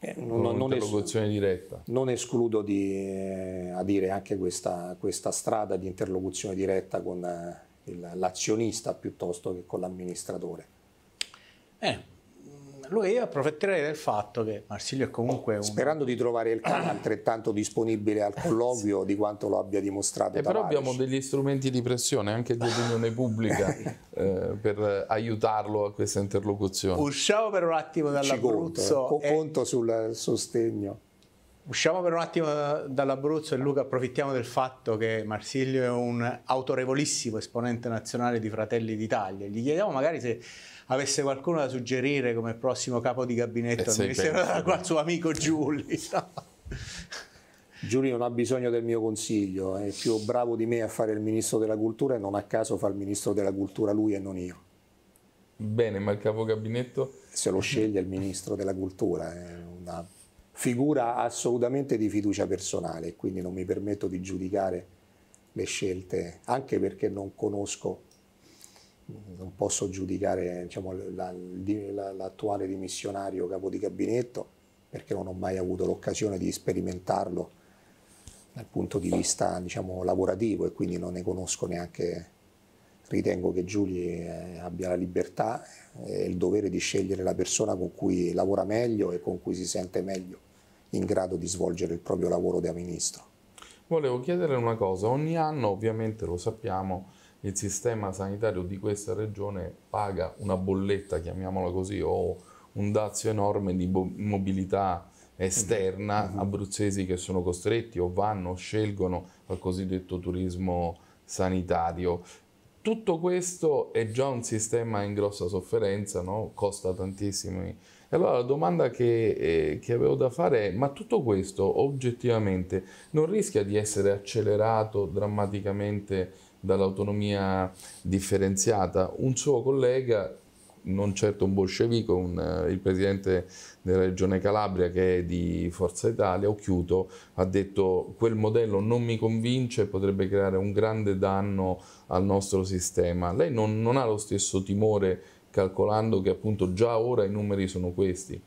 Speaker 3: eh, eh non, non, escludo, diretta. non
Speaker 2: escludo di eh, adire anche questa, questa, strada di interlocuzione diretta con eh, l'azionista piuttosto che con l'amministratore.
Speaker 1: Eh, lui io approfitterei del fatto che Marsilio è comunque un...
Speaker 2: Sperando di trovare il cane altrettanto disponibile al colloquio sì. di quanto lo abbia dimostrato e Però abbiamo
Speaker 3: degli strumenti di pressione anche di opinione pubblica <laughs> eh, per aiutarlo a questa interlocuzione. Usciamo
Speaker 2: per un attimo dall'Abruzzo. Conto, eh. conto sul sostegno. Usciamo per
Speaker 1: un attimo eh, dall'Abruzzo e Luca approfittiamo del fatto che Marsilio è un autorevolissimo esponente nazionale di Fratelli d'Italia. Gli chiediamo magari se avesse qualcuno da suggerire come prossimo capo di gabinetto al Ministero della suo amico Giulio.
Speaker 2: Giulio non ha bisogno del mio consiglio, è più bravo di me a fare il Ministro della Cultura e non a caso fa il Ministro della Cultura lui e non io.
Speaker 3: Bene, ma il capo gabinetto?
Speaker 2: Se lo sceglie il Ministro della Cultura, è una figura assolutamente di fiducia personale, quindi non mi permetto di giudicare le scelte, anche perché non conosco, non posso giudicare diciamo, l'attuale dimissionario capo di gabinetto, perché non ho mai avuto l'occasione di sperimentarlo dal punto di vista diciamo, lavorativo e quindi non ne conosco neanche Ritengo che Giulia eh, abbia la libertà e il dovere di scegliere la persona con cui lavora meglio e con cui si sente meglio in grado di svolgere il proprio lavoro da ministro.
Speaker 3: Volevo chiedere una cosa, ogni anno ovviamente lo sappiamo, il sistema sanitario di questa regione paga una bolletta, chiamiamola così, o un dazio enorme di mobilità esterna, mm -hmm. abruzzesi che sono costretti o vanno o scelgono al cosiddetto turismo sanitario. Tutto questo è già un sistema in grossa sofferenza, no? costa tantissimo. E allora la domanda che, eh, che, avevo da fare è, ma tutto questo oggettivamente non rischia di essere accelerato drammaticamente dall'autonomia differenziata? Un suo collega non certo un bolscevico, un, eh, il presidente della regione Calabria che è di Forza Italia, Occhiuto, ha detto quel modello non mi convince, e potrebbe creare un grande danno al nostro sistema. Lei non, non ha lo stesso timore calcolando che appunto già ora i numeri sono questi?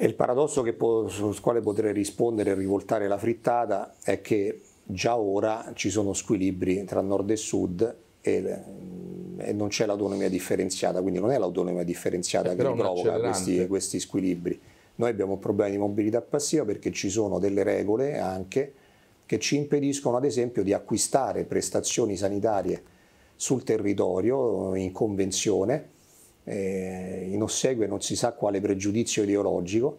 Speaker 2: E il paradosso può, sul quale potrei rispondere e rivoltare la frittata è che già ora ci sono squilibri tra nord e sud e e non c'è l'autonomia differenziata, quindi non è l'autonomia differenziata eh, è che provoca questi, questi squilibri. Noi abbiamo problemi di mobilità passiva perché ci sono delle regole anche che ci impediscono ad esempio di acquistare prestazioni sanitarie sul territorio eh, in convenzione, eh, in ossequio non si sa quale pregiudizio ideologico,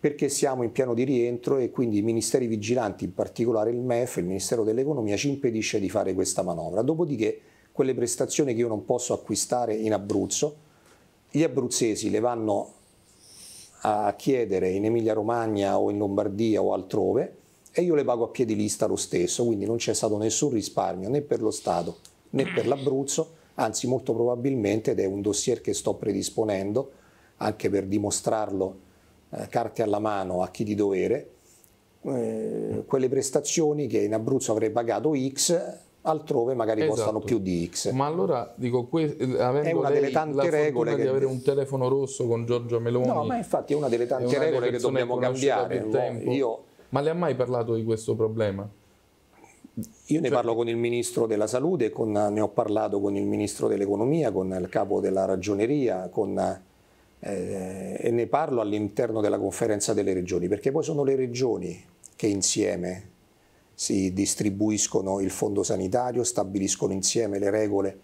Speaker 2: perché siamo in piano di rientro e quindi i ministeri vigilanti, in particolare il MEF, il Ministero dell'Economia, ci impedisce di fare questa manovra. Dopodiché quelle prestazioni che io non posso acquistare in Abruzzo, gli abruzzesi le vanno a chiedere in Emilia Romagna o in Lombardia o altrove e io le pago a piedi lista lo stesso, quindi non c'è stato nessun risparmio né per lo Stato né per l'Abruzzo, anzi molto probabilmente, ed è un dossier che sto predisponendo anche per dimostrarlo eh, carte alla mano a chi di dovere, eh, quelle prestazioni che in Abruzzo avrei pagato X altrove
Speaker 3: magari esatto. costano più di X. Ma allora dico, que- eh, avendo è una delle tante regole che... di avere un telefono rosso con Giorgio Meloni. No, ma infatti è una delle tante una regole che dobbiamo cambiare. Io... Ma le ha mai parlato di questo problema? Io ne cioè...
Speaker 2: parlo con il ministro della salute, con, ne ho parlato con il ministro dell'economia, con il capo della ragioneria, con, eh, e ne parlo all'interno della conferenza delle regioni, perché poi sono le regioni che insieme si distribuiscono il fondo sanitario, stabiliscono insieme le regole.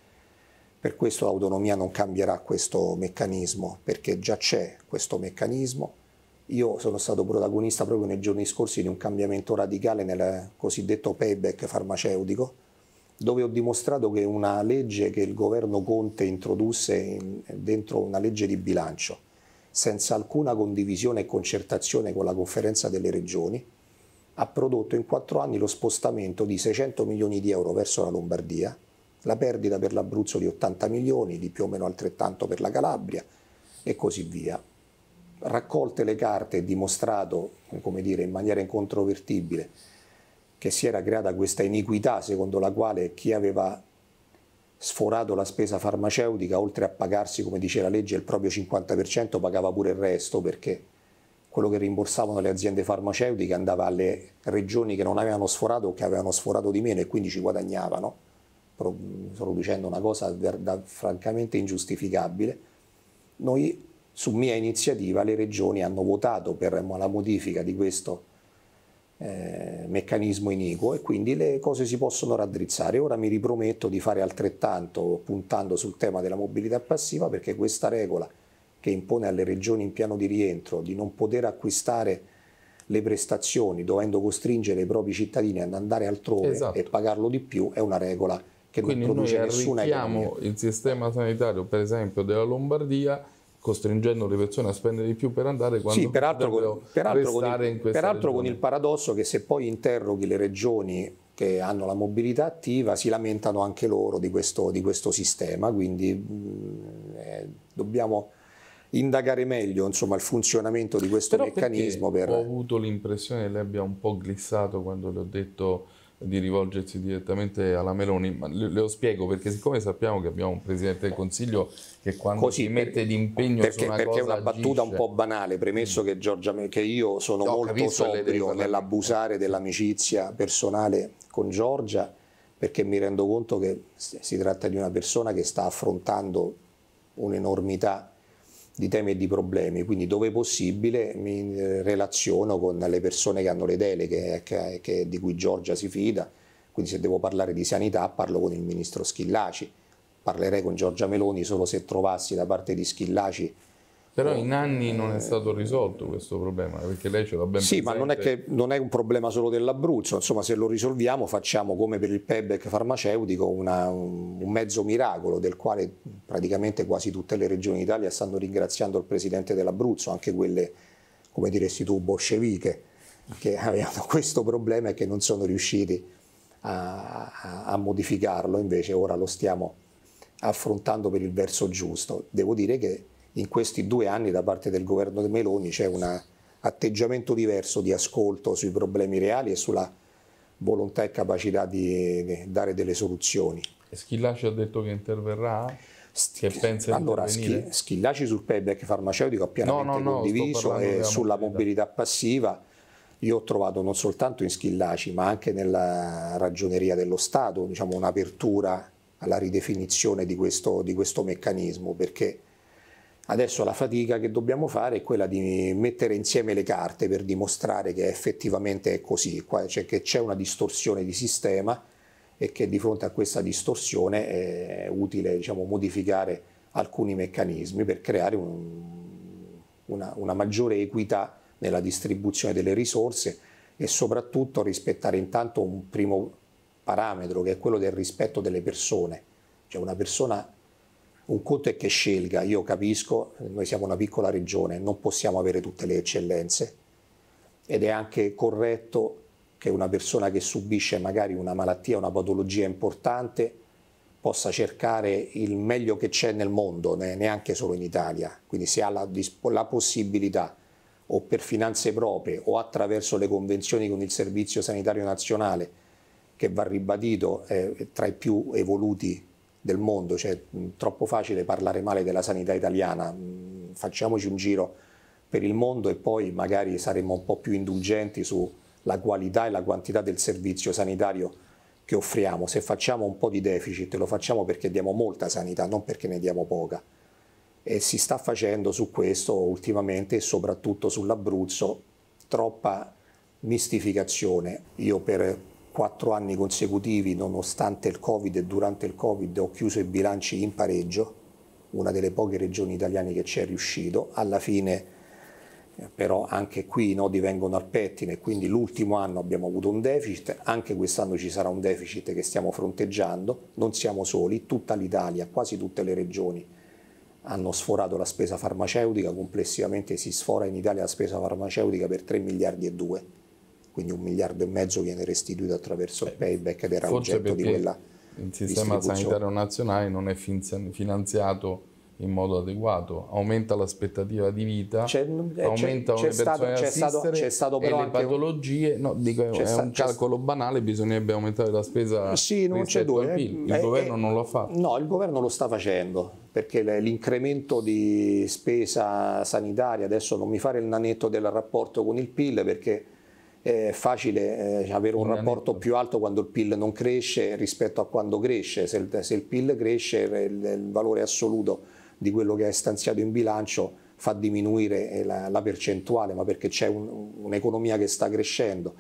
Speaker 2: Per questo l'autonomia non cambierà questo meccanismo, perché già c'è questo meccanismo. Io sono stato protagonista proprio nei giorni scorsi di un cambiamento radicale nel cosiddetto payback farmaceutico, dove ho dimostrato che una legge che il governo Conte introdusse in, dentro una legge di bilancio, senza alcuna condivisione e concertazione con la conferenza delle regioni, ha prodotto in quattro anni lo spostamento di 600 milioni di euro verso la Lombardia, la perdita per l'Abruzzo di 80 milioni, di più o meno altrettanto per la Calabria e così via. Raccolte le carte e dimostrato, come dire, in maniera incontrovertibile che si era creata questa iniquità secondo la quale chi aveva sforato la spesa farmaceutica, oltre a pagarsi, come dice la legge, il proprio 50%, pagava pure il resto perché quello che rimborsavano le aziende farmaceutiche andava alle regioni che non avevano sforato o che avevano sforato di meno e quindi ci guadagnavano, mm, producendo una cosa da, da, francamente ingiustificabile. Noi, su mia iniziativa, le regioni hanno votato per la modifica di questo eh, meccanismo iniquo e quindi le cose si possono raddrizzare. Ora mi riprometto di fare altrettanto puntando sul tema della mobilità passiva perché questa regola che impone alle regioni in piano di rientro di non poter acquistare le prestazioni dovendo costringere i propri cittadini ad andare altrove esatto. e pagarlo di più è una regola
Speaker 3: che Quindi non produce nessuna economia. il sistema sanitario per esempio della Lombardia costringendo le persone a spendere di più per andare quando sì, peraltro, con, peraltro, con il, peraltro con il
Speaker 2: paradosso che se poi interroghi le regioni che hanno la mobilità attiva si lamentano anche loro di questo, di questo sistema, quindi mm, eh, dobbiamo indagare meglio insomma, il funzionamento di questo Però meccanismo. Per... Ho
Speaker 3: avuto l'impressione che lei abbia un po' glissato quando le ho detto di rivolgersi direttamente alla Meloni, ma le, le, lo spiego perché siccome sappiamo che abbiamo un Presidente del Consiglio che quando Così, si mette d'impegno perché, su una perché è una battuta agisce. un
Speaker 2: po' banale, premesso mm. che, Giorgia, che io sono no, molto sobrio nell'abusare dell'amicizia personale con Giorgia perché mi rendo conto che si tratta di una persona che sta affrontando un'enormità di temi e di problemi, quindi dove possibile mi eh, relaziono con le persone che hanno le deleghe che, che, di cui Giorgia si fida, quindi se devo parlare di sanità parlo con il ministro Schillaci, parlerei con Giorgia Meloni solo se trovassi da parte di Schillaci
Speaker 3: però in anni non è eh, stato risolto questo problema, perché lei ce l'ha ben Sì, ma non è, che,
Speaker 2: non è, un problema solo dell'Abruzzo, insomma se lo risolviamo facciamo come per il PEBEC farmaceutico una, un mezzo miracolo del quale praticamente quasi tutte le regioni d'Italia stanno ringraziando il presidente dell'Abruzzo, anche quelle, come diresti tu, bolsceviche, che <laughs> avevano questo problema e che non sono riusciti a, a, a modificarlo, invece ora lo stiamo affrontando per il verso giusto. Devo dire che in questi due anni da parte del governo de Meloni c'è un atteggiamento diverso di ascolto sui problemi reali e sulla volontà e capacità di dare delle soluzioni.
Speaker 3: E Schillaci ha detto che interverrà? Che pensa allora, intervenire?
Speaker 2: Schillaci sul payback farmaceutico ha pienamente no, no, no, condiviso e sulla mobilità. passiva io ho trovato non soltanto in Schillaci ma anche nella ragioneria dello Stato diciamo, un'apertura alla ridefinizione di questo, di questo meccanismo perché Adesso la fatica che dobbiamo fare è quella di mettere insieme le carte per dimostrare che effettivamente è così, cioè che c'è una distorsione di sistema e che di fronte a questa distorsione è utile diciamo, modificare alcuni meccanismi per creare un, una, una maggiore equità nella distribuzione delle risorse e soprattutto rispettare intanto un primo parametro che è quello del rispetto delle persone, cioè una persona un conto è che scelga, io capisco, noi siamo una piccola regione, non possiamo avere tutte le eccellenze ed è anche corretto che una persona che subisce magari una malattia, una patologia importante, possa cercare il meglio che c'è nel mondo, neanche solo in Italia. Quindi se ha la, la, possibilità o per finanze proprie o attraverso le convenzioni con il Servizio Sanitario Nazionale, che va ribadito è eh, tra i più evoluti del mondo, cioè è troppo facile parlare male della sanità italiana, facciamoci un giro per il mondo e poi magari saremo un po' più indulgenti sulla qualità e la quantità del servizio sanitario che offriamo. Se facciamo un po' di deficit lo facciamo perché diamo molta sanità, non perché ne diamo poca. E si sta facendo su questo ultimamente e soprattutto sull'Abruzzo troppa mistificazione. Io per quattro anni consecutivi, nonostante il Covid e durante il Covid, ho chiuso i bilanci in pareggio, una delle poche regioni italiane che ci è riuscito. Alla fine però anche qui i nodi vengono al pettine, quindi l'ultimo anno abbiamo avuto un deficit, anche quest'anno ci sarà un deficit che stiamo fronteggiando, non siamo soli, tutta l'Italia, quasi tutte le regioni hanno sforato la spesa farmaceutica, complessivamente si sfora in Italia la spesa farmaceutica per 3 miliardi e 2 quindi un miliardo e mezzo viene restituito attraverso il eh, payback ed era Forse oggetto di quella
Speaker 3: il sistema sanitario nazionale non è finanziato in modo adeguato, aumenta l'aspettativa di vita, c'è, eh, aumentano le stato, persone c'è stato, c'è stato e le patologie, un, no, dico, è sta, un calcolo banale, bisognerebbe aumentare la spesa eh, sì, non c'è dove, il
Speaker 2: eh, governo eh, non lo fa. No, il governo lo sta facendo, perché l'incremento di spesa sanitaria, adesso non mi fare il nanetto del rapporto con il PIL, perché è facile eh, avere un rapporto più alto quando il PIL non cresce rispetto a quando cresce. Se il, se il PIL cresce, eh, il, il, valore assoluto di quello che è stanziato in bilancio fa diminuire eh, la, la percentuale, ma perché c'è un, un'economia che sta crescendo.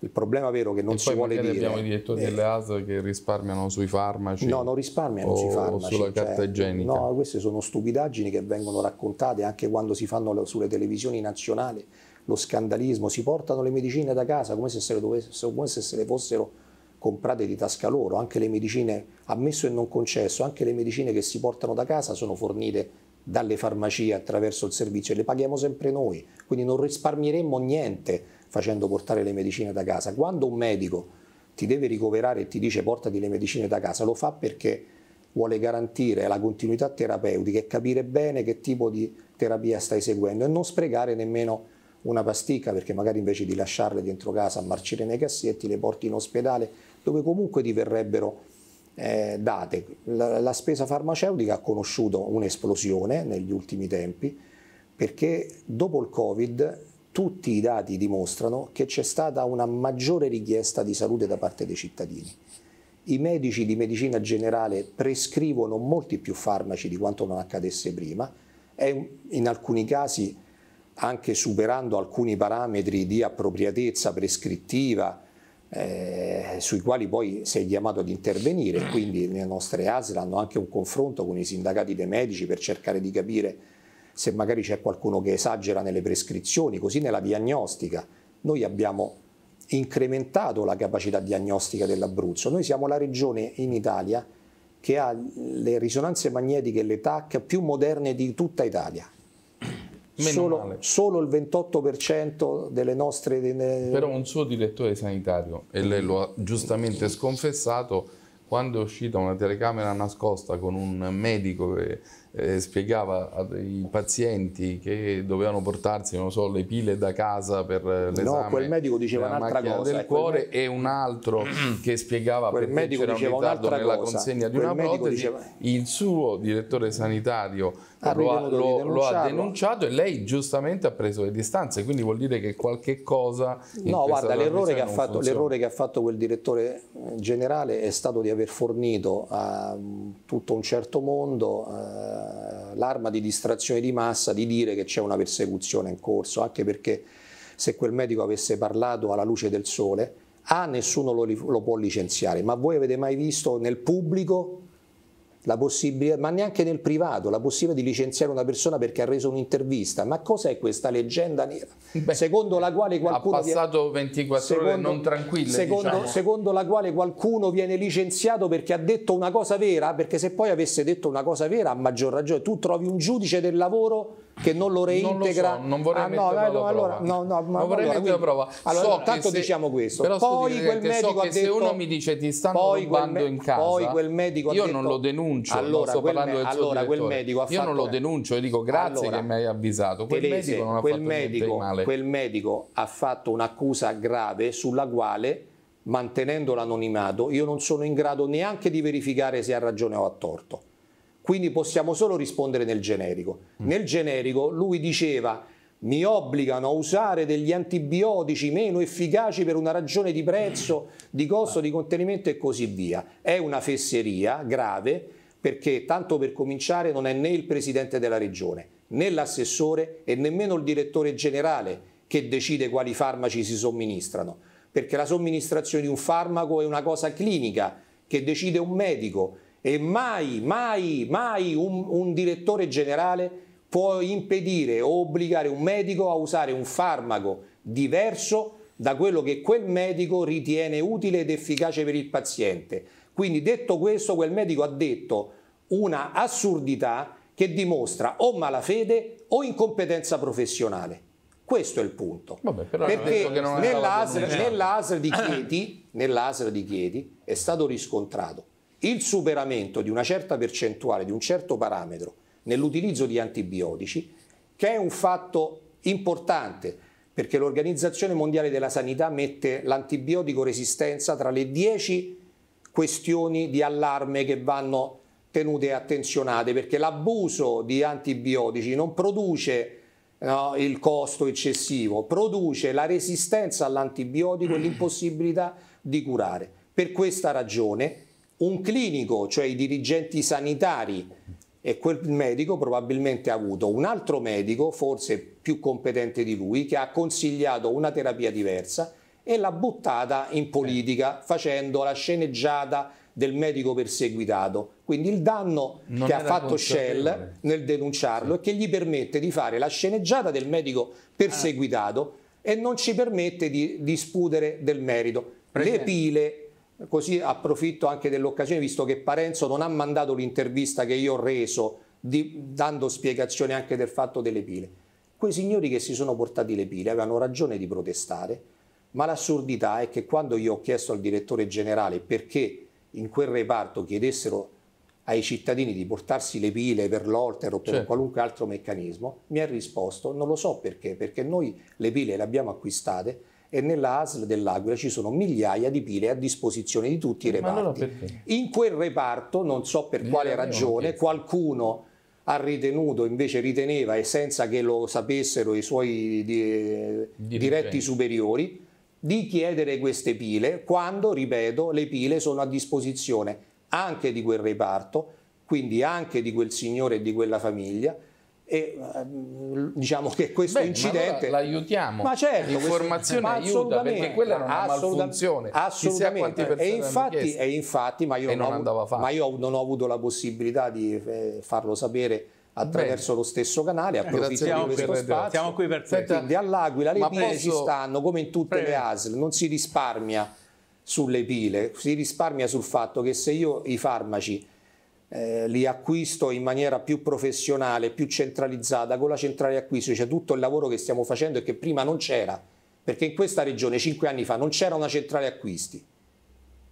Speaker 2: Il problema vero è che non e si vuole dire... abbiamo i direttori eh, delle
Speaker 3: ASA che risparmiano sui farmaci. No, non risparmiano sui farmaci. sulla cioè, carta igienica.
Speaker 2: No, queste sono stupidaggini che vengono raccontate anche quando si fanno sulle televisioni nazionali lo scandalismo, si portano le medicine da casa come se se le, dovesse, come se se le fossero comprate di tasca loro, anche le medicine, ammesso e non concesso, anche le medicine che si portano da casa sono fornite dalle farmacie attraverso il servizio e le paghiamo sempre noi, quindi non risparmieremmo niente facendo portare le medicine da casa. Quando un medico ti deve ricoverare e ti dice portati le medicine da casa, lo fa perché vuole garantire la continuità terapeutica e capire bene che tipo di terapia stai seguendo e non sprecare nemmeno una pasticca perché magari invece di lasciarle dentro casa a marcire nei cassetti le porti in ospedale dove comunque ti verrebbero eh, date. La, la spesa farmaceutica ha conosciuto un'esplosione negli ultimi tempi perché dopo il Covid tutti i dati dimostrano che c'è stata una maggiore richiesta di salute da parte dei cittadini. I medici di medicina generale prescrivono molti più farmaci di quanto non accadesse prima, è in alcuni casi anche superando alcuni parametri di appropriatezza prescrittiva eh, sui quali poi sei chiamato ad intervenire, quindi le nostre ASL hanno anche un confronto con i sindacati dei medici per cercare di capire se magari c'è qualcuno che esagera nelle prescrizioni, così nella diagnostica. Noi abbiamo incrementato la capacità diagnostica dell'Abruzzo, noi siamo la regione in Italia che ha le risonanze magnetiche e le TAC più moderne di tutta Italia, Solo, solo, il 28% delle nostre... Però
Speaker 3: un suo direttore sanitario, e lei lo ha giustamente sconfessato, quando è uscita una telecamera nascosta con un medico che eh, spiegava ai pazienti che dovevano portarsi, non so, le pile da casa per eh, l'esame. No, quel medico diceva un'altra cosa. del eh, cuore quel... e un altro <clears throat> che spiegava quel perché c'era un ritardo nella cosa. consegna di quel una protesi. Diceva... Il suo direttore sanitario ah, lo, ha, lo, lo, ha, denunciato e lei giustamente ha preso le distanze, quindi vuol dire che qualche cosa... No, guarda, l'errore che, fatto, l'errore
Speaker 2: che ha fatto quel direttore eh, generale è stato di aver fornito a mm, tutto un certo mondo... A eh, l'arma di distrazione di massa di dire che c'è una persecuzione in corso, anche perché se quel medico avesse parlato alla luce del sole, A, nessuno lo, lo può licenziare, ma voi avete mai visto nel pubblico la possibilità, ma neanche nel privato, la possibilità di licenziare una persona perché ha reso un'intervista. Ma cos'è questa leggenda nera? Beh, secondo la quale qualcuno... Ha passato
Speaker 3: 24 secondo, ore non tranquille, secondo, diciamo.
Speaker 2: secondo la quale qualcuno viene licenziato perché ha detto una cosa vera, perché se poi avesse detto una cosa vera, a maggior ragione, tu trovi un giudice del lavoro che non lo reintegra. Non, vorrei ah, no, alla allora, prova. allora, metterlo so tanto se, diciamo questo. Però, poi scusate, quel medico so ha detto, se uno mi
Speaker 3: dice ti stanno poi rubando in casa, poi quel medico io detto, non lo denuncio. Allora, sto parlando me, del allora, quel medico ha fatto Io non lo denuncio, io dico grazie allora, che mi hai avvisato. Quel telese, medico non ha quel fatto medico, male. Quel
Speaker 2: medico ha fatto un'accusa grave sulla quale mantenendo l'anonimato io non sono in grado neanche di verificare se ha ragione o ha torto quindi possiamo solo rispondere nel generico. Mm. Nel generico lui diceva mi obbligano a usare degli antibiotici meno efficaci per una ragione di prezzo, di costo, di contenimento e così via. È una fesseria grave perché tanto per cominciare non è né il presidente della regione né l'assessore e nemmeno il direttore generale che decide quali farmaci si somministrano, perché la somministrazione di un farmaco è una cosa clinica che decide un medico e mai, mai, mai un, un direttore generale può impedire o obbligare un medico a usare un farmaco diverso da quello che quel medico ritiene utile ed efficace per il paziente. Quindi detto questo, quel medico ha detto una assurdità che dimostra o malafede o incompetenza professionale. Questo è il punto. Vabbè, Perché nell'ASR nell di, nell di Chieti è stato riscontrato il superamento di una certa percentuale, di un certo parametro nell'utilizzo di antibiotici, che è un fatto importante perché l'Organizzazione Mondiale della Sanità mette l'antibiotico resistenza tra le 10 questioni di allarme che vanno tenute attenzionate perché l'abuso di antibiotici non produce no, il costo eccessivo, produce la resistenza all'antibiotico e l'impossibilità di curare. Per questa ragione un clinico, cioè i dirigenti sanitari e quel medico probabilmente ha avuto un altro medico, forse più competente di lui, che ha consigliato una terapia diversa e l'ha buttata in politica eh. facendo la sceneggiata del medico perseguitato. Quindi il danno non che ha fatto Shell nel denunciarlo sì. è che gli permette di fare la sceneggiata del medico perseguitato ah. e non ci permette di discutere del merito. Presidente. Le pile così approfitto anche dell'occasione, visto che Parenzo non ha mandato l'intervista che io ho reso, di, dando spiegazione anche del fatto delle pile. Quei signori che si sono portati le pile avevano ragione di protestare, ma l'assurdità è che quando io ho chiesto al direttore generale perché in quel reparto chiedessero ai cittadini di portarsi le pile per l'olter o per certo. qualunque altro meccanismo, mi ha risposto non lo so perché, perché noi le pile le abbiamo acquistate e nella ASL dell'Aquila ci sono migliaia di pile a disposizione di tutti i reparti. In quel reparto, non so per eh, quale ragione, qualcuno ha ritenuto, invece riteneva, e senza che lo sapessero i suoi di, eh, diretti superiori, di chiedere queste pile quando, ripeto, le pile sono a disposizione anche di quel reparto, quindi anche di quel signore e di quella famiglia, e ehm, diciamo che questo Beh, incidente
Speaker 3: l'aiutiamo ma certo l'informazione aiuta perché quella non ha malfunzione assolutamente, assolutamente. E, infatti, e
Speaker 2: infatti, ma io, non, non avuto, ma io non ho avuto la possibilità di eh, farlo sapere attraverso Bene. lo stesso canale, approfittiamo di questo per, spazio. Siamo qui per te. Quindi all'Aquila le Ma pile posso... ci stanno, come in tutte Prego. le ASL, non si risparmia sulle pile, si risparmia sul fatto che se io i farmaci eh, li acquisto in maniera più professionale, più centralizzata, con la centrale acquisto, cioè tutto il lavoro che stiamo facendo e che prima non c'era, perché in questa regione cinque anni fa non c'era una centrale acquisti,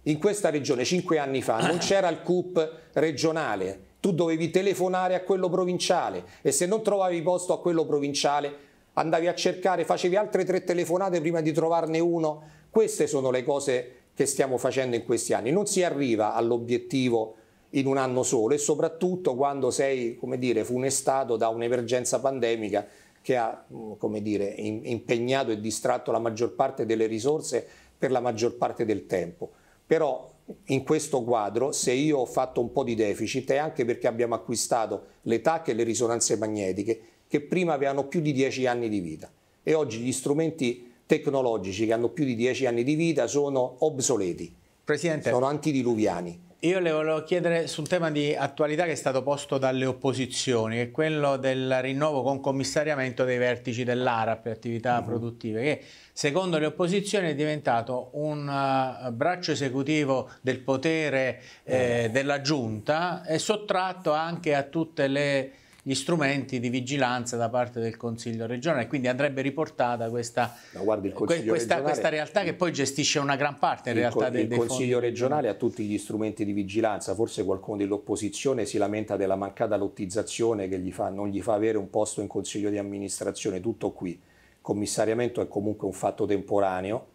Speaker 2: in questa regione cinque anni fa non <coughs> c'era il CUP regionale, tu dovevi telefonare a quello provinciale e se non trovavi posto a quello provinciale andavi a cercare, facevi altre tre telefonate prima di trovarne uno, queste sono le cose che stiamo facendo in questi anni, non si arriva all'obiettivo in un anno solo e soprattutto quando sei come dire, funestato da un'emergenza pandemica che ha mm, come dire, impegnato e distratto la maggior parte delle risorse per la maggior parte del tempo. Però in questo quadro, se io ho fatto un po' di deficit, è anche perché abbiamo acquistato le TAC e le risonanze magnetiche che prima avevano più di 10 anni di vita e oggi gli strumenti tecnologici che hanno più di 10 anni di vita sono obsoleti, Presidente. sono antidiluviani.
Speaker 1: Io le volevo chiedere su un tema di attualità che è stato posto dalle opposizioni, che è quello del rinnovo con commissariamento dei vertici dell'ARAP, attività uh mhm. -huh. produttive, che secondo le opposizioni è diventato un uh, braccio esecutivo del potere eh, eh, della giunta e sottratto anche a tutte le gli strumenti di vigilanza da parte del Consiglio regionale, e quindi andrebbe riportata questa,
Speaker 2: guardi, questa, questa
Speaker 1: realtà che poi gestisce una gran parte in il, realtà dei, dei Il Consiglio fondi. regionale
Speaker 2: ha tutti gli strumenti di vigilanza, forse qualcuno dell'opposizione si lamenta della mancata lottizzazione che gli fa, non gli fa avere un posto in Consiglio di amministrazione, tutto qui. Il commissariamento è comunque un fatto temporaneo,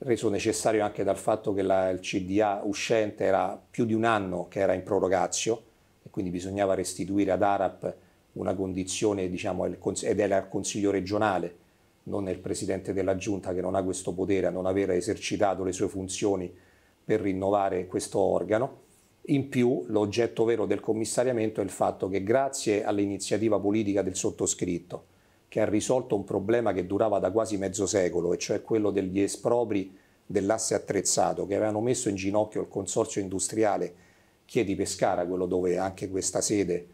Speaker 2: reso necessario anche dal fatto che la, il CDA uscente era più di un anno che era in prorogazio, e quindi bisognava restituire ad ARAP una condizione diciamo, ed era al Consiglio regionale, non il Presidente della Giunta che non ha questo potere, a non aver esercitato le sue funzioni per rinnovare questo organo. In più l'oggetto vero del commissariamento è il fatto che grazie all'iniziativa politica del sottoscritto, che ha risolto un problema che durava da quasi mezzo secolo, e cioè quello degli espropri dell'asse attrezzato, che avevano messo in ginocchio il consorzio industriale Chieti Pescara, quello dove anche questa sede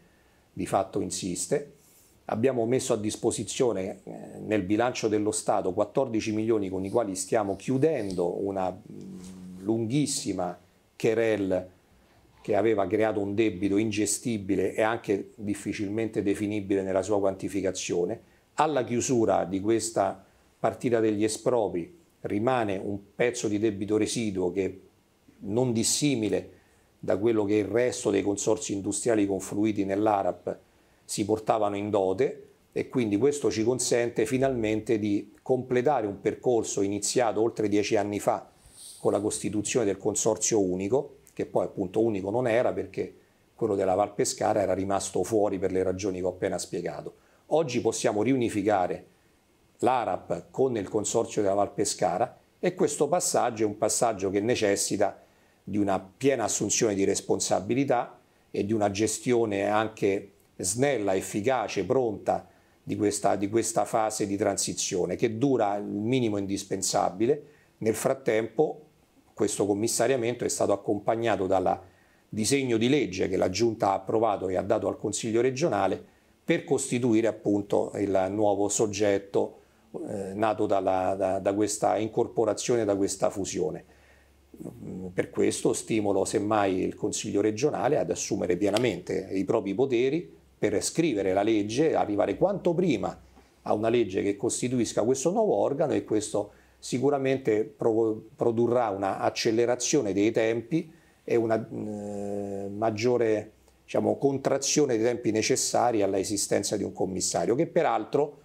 Speaker 2: di fatto insiste. Abbiamo messo a disposizione eh, nel bilancio dello Stato 14 milioni con i quali stiamo chiudendo una mm, lunghissima querel che aveva creato un debito ingestibile e anche difficilmente definibile nella sua quantificazione. Alla chiusura di questa partita degli espropri rimane un pezzo di debito residuo che non dissimile da quello che il resto dei consorzi industriali confluiti nell'ARAP si portavano in dote e quindi questo ci consente finalmente di completare un percorso iniziato oltre dieci anni fa con la costituzione del consorzio unico, che poi appunto unico non era perché quello della Val Pescara era rimasto fuori per le ragioni che ho appena spiegato. Oggi possiamo riunificare l'ARAP con il consorzio della Val Pescara e questo passaggio è un passaggio che necessita di una piena assunzione di responsabilità e di una gestione anche snella, efficace, pronta di questa, di questa fase di transizione che dura il minimo indispensabile. Nel frattempo questo commissariamento è stato accompagnato dal disegno di legge che la Giunta ha approvato e ha dato al Consiglio regionale per costituire appunto il nuovo soggetto eh, nato dalla, da, da questa incorporazione, da questa fusione. Per questo stimolo semmai il Consiglio regionale ad assumere pienamente i propri poteri per scrivere la legge, arrivare quanto prima a una legge che costituisca questo nuovo organo e questo sicuramente produrrà un'accelerazione dei tempi e una eh, maggiore diciamo, contrazione dei tempi necessari all'esistenza di un commissario, che peraltro,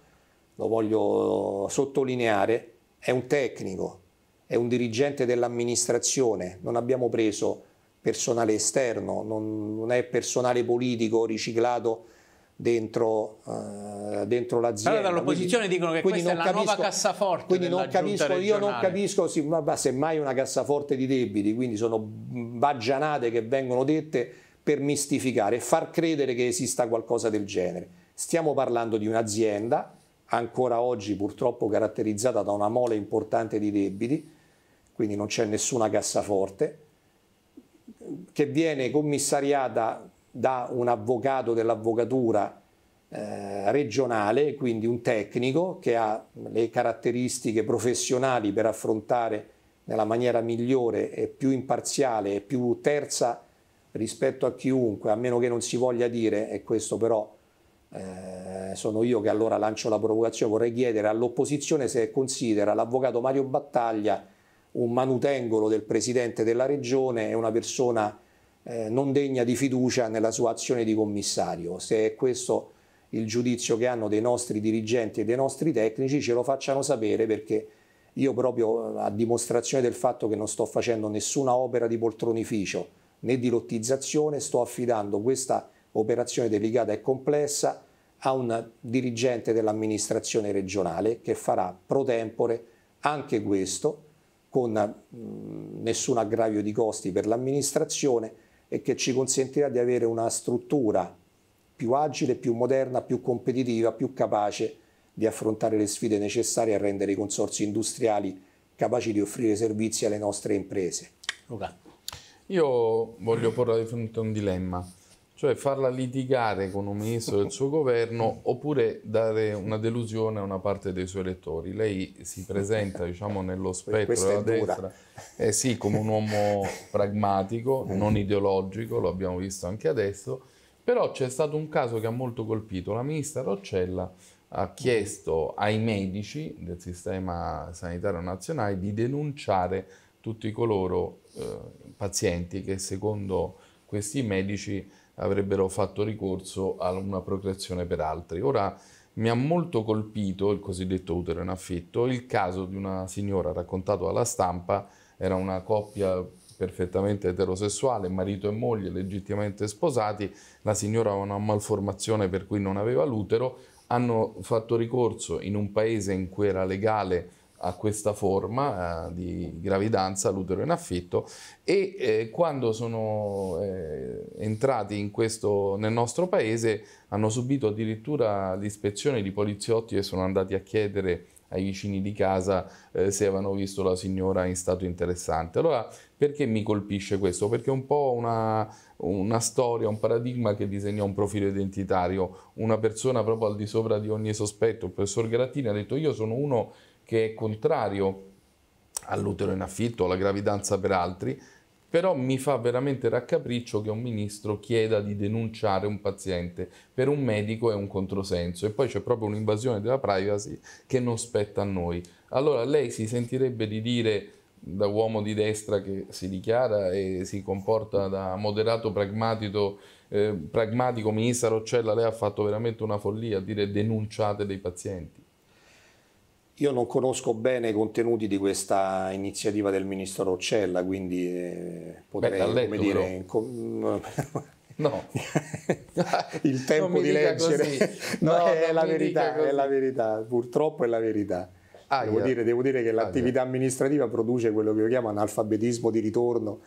Speaker 2: lo voglio sottolineare, è un tecnico, è un dirigente dell'amministrazione, non abbiamo preso personale esterno, non, non è personale politico riciclato dentro, uh, dentro l'azienda. Allora dall'opposizione dicono che questa è la capisco, nuova
Speaker 1: cassaforte Quindi non capisco, io non capisco
Speaker 2: sì, ma, ma semmai una cassaforte di debiti, quindi sono baggianate che vengono dette per mistificare far credere che esista qualcosa del genere. Stiamo parlando di un'azienda ancora oggi purtroppo caratterizzata da una mole importante di debiti, quindi non c'è nessuna cassaforte, che viene commissariata da un avvocato dell'avvocatura eh, regionale, quindi un tecnico che ha le caratteristiche professionali per affrontare nella maniera migliore e più imparziale e più terza rispetto a chiunque, a meno che non si voglia dire, e questo però eh, sono io che allora lancio la provocazione, vorrei chiedere all'opposizione se considera l'avvocato Mario Battaglia un manutengolo del presidente della regione e una persona eh, non degna di fiducia nella sua azione di commissario. Se è questo il giudizio che hanno dei nostri dirigenti e dei nostri tecnici, ce lo facciano sapere perché io proprio eh, a dimostrazione del fatto che non sto facendo nessuna opera di poltronificio né di lottizzazione, sto affidando questa operazione delicata e complessa a un dirigente dell'amministrazione regionale che farà pro tempore anche questo con nessun aggravio di costi per l'amministrazione e che ci consentirà di avere una struttura più agile, più moderna, più competitiva, più capace di affrontare le sfide necessarie a rendere i consorsi industriali capaci di offrire servizi alle nostre imprese.
Speaker 3: Luca. Io voglio porre di fronte a un dilemma cioè farla litigare con un ministro del suo governo oppure dare una delusione a una parte dei suoi elettori. Lei si presenta diciamo, nello spettro della destra eh sì, come un uomo pragmatico, non ideologico, lo abbiamo visto anche adesso, però c'è stato un caso che ha molto colpito. La ministra Roccella ha chiesto ai medici del Sistema Sanitario Nazionale di denunciare tutti coloro eh, pazienti che secondo questi medici avrebbero fatto ricorso a una procreazione per altri. Ora mi ha molto colpito il cosiddetto utero in affitto, il caso di una signora raccontato alla stampa, era una coppia perfettamente eterosessuale, marito e moglie legittimamente sposati, la signora aveva una malformazione per cui non aveva l'utero, hanno fatto ricorso in un paese in cui era legale a questa forma eh, di gravidanza, l'utero in affitto e eh, quando sono eh, entrati questo, nel nostro paese hanno subito addirittura l'ispezione di poliziotti che sono andati a chiedere ai vicini di casa eh, se avevano visto la signora in stato interessante. Allora perché mi colpisce questo? Perché è un po' una, una storia, un paradigma che disegna un profilo identitario, una persona proprio al di sopra di ogni sospetto. Il professor Grattini ha detto io sono uno che è contrario all'utero in affitto, alla gravidanza per altri, però mi fa veramente raccapriccio che un ministro chieda di denunciare un paziente. Per un medico è un controsenso e poi c'è proprio un'invasione della privacy che non spetta a noi. Allora lei si sentirebbe di dire da uomo di destra che si dichiara e si comporta da moderato pragmatico, eh, pragmatico ministra Roccella, lei ha fatto veramente una follia a dire denunciate dei pazienti.
Speaker 2: Io non conosco bene i contenuti di questa iniziativa del ministro Roccella, quindi eh, potrei Beh, come dire... Mm, no, <laughs> il tempo di leggere <laughs> no, no, è, la verità, è la verità, purtroppo è la verità. devo, dire, devo, dire, che l'attività amministrativa produce quello che io chiamo analfabetismo di ritorno,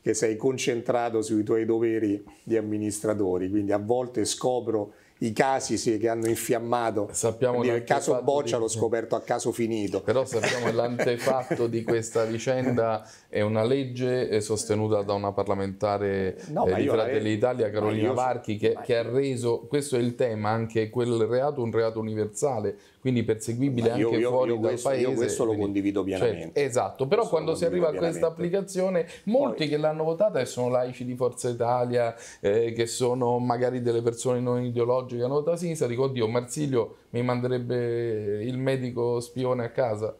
Speaker 2: che sei concentrato sui tuoi doveri di amministratori, quindi a volte scopro i casi sì, che hanno infiammato.
Speaker 3: Sappiamo il caso Boccia di... l'ho scoperto a caso finito. Però sappiamo l'antefatto di questa vicenda è una legge sostenuta da una parlamentare no, eh, di Fratelli Italia, Carolina Varchi, che, che ha reso, questo è il tema, anche quel reato un reato universale, quindi perseguibile io, anche io, fuori io dal questo, paese. Io questo lo condivido certo, pienamente. Cioè, esatto, però quando si arriva a questa applicazione, molti Poi, che l'hanno votata e sono laici di Forza Italia, eh, che sono magari delle persone non ideologiche, hanno votato a sinistra, dico, oddio, Marsilio mi manderebbe il medico spione a casa.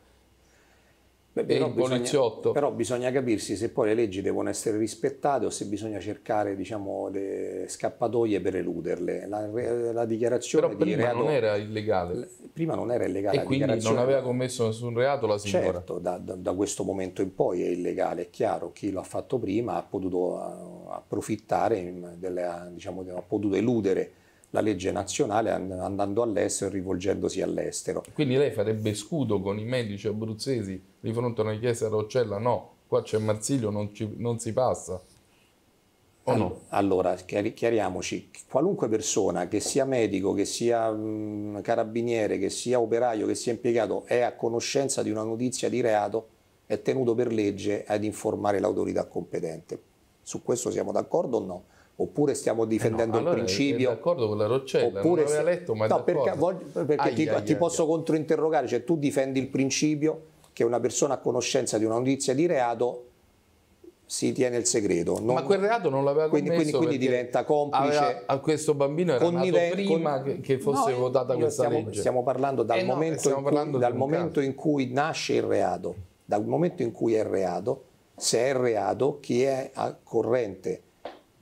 Speaker 2: Beh, però, bisogna, però, bisogna, capirsi se poi le leggi devono essere rispettate o se bisogna cercare diciamo, scappatoie per eluderle. La, la dichiarazione però prima reato, non era
Speaker 3: illegale. Prima non era
Speaker 2: illegale. E quindi non aveva
Speaker 3: commesso nessun reato la signora? Certo, da, da, da, questo
Speaker 2: momento in poi è illegale, è chiaro. Chi lo ha fatto prima ha potuto eh, approfittare, delle, diciamo, ha potuto eludere la legge nazionale andando all'estero e rivolgendosi all'estero.
Speaker 3: Quindi lei farebbe scudo con i medici abruzzesi di fronte a una richiesta da Roccella? No, qua c'è Marsilio, non, ci, non si passa. No?
Speaker 2: Allora, chiariamoci, qualunque persona che sia medico, che sia mh, carabiniere, che sia operaio, che sia impiegato, è a conoscenza di una notizia di reato, è tenuto per legge ad informare l'autorità competente. Su questo siamo d'accordo o no? oppure stiamo difendendo eh no, allora il principio.
Speaker 3: d'accordo con la Roccella, oppure non aveva letto, ma no, perché, perché aia, ti, aia, ti aia.
Speaker 2: posso controinterrogare, cioè tu difendi il principio che una persona a conoscenza di una notizia di reato si tiene il segreto. Non... Ma quel
Speaker 3: reato non l'aveva quindi, quindi, quindi diventa
Speaker 2: complice. a questo bambino era connive... prima con... che, fosse no, votata questa stiamo, legge. Stiamo parlando dal, eh momento, no, stiamo in parlando cui, dal momento in cui nasce il reato, dal momento in cui è reato, se è reato, chi è a corrente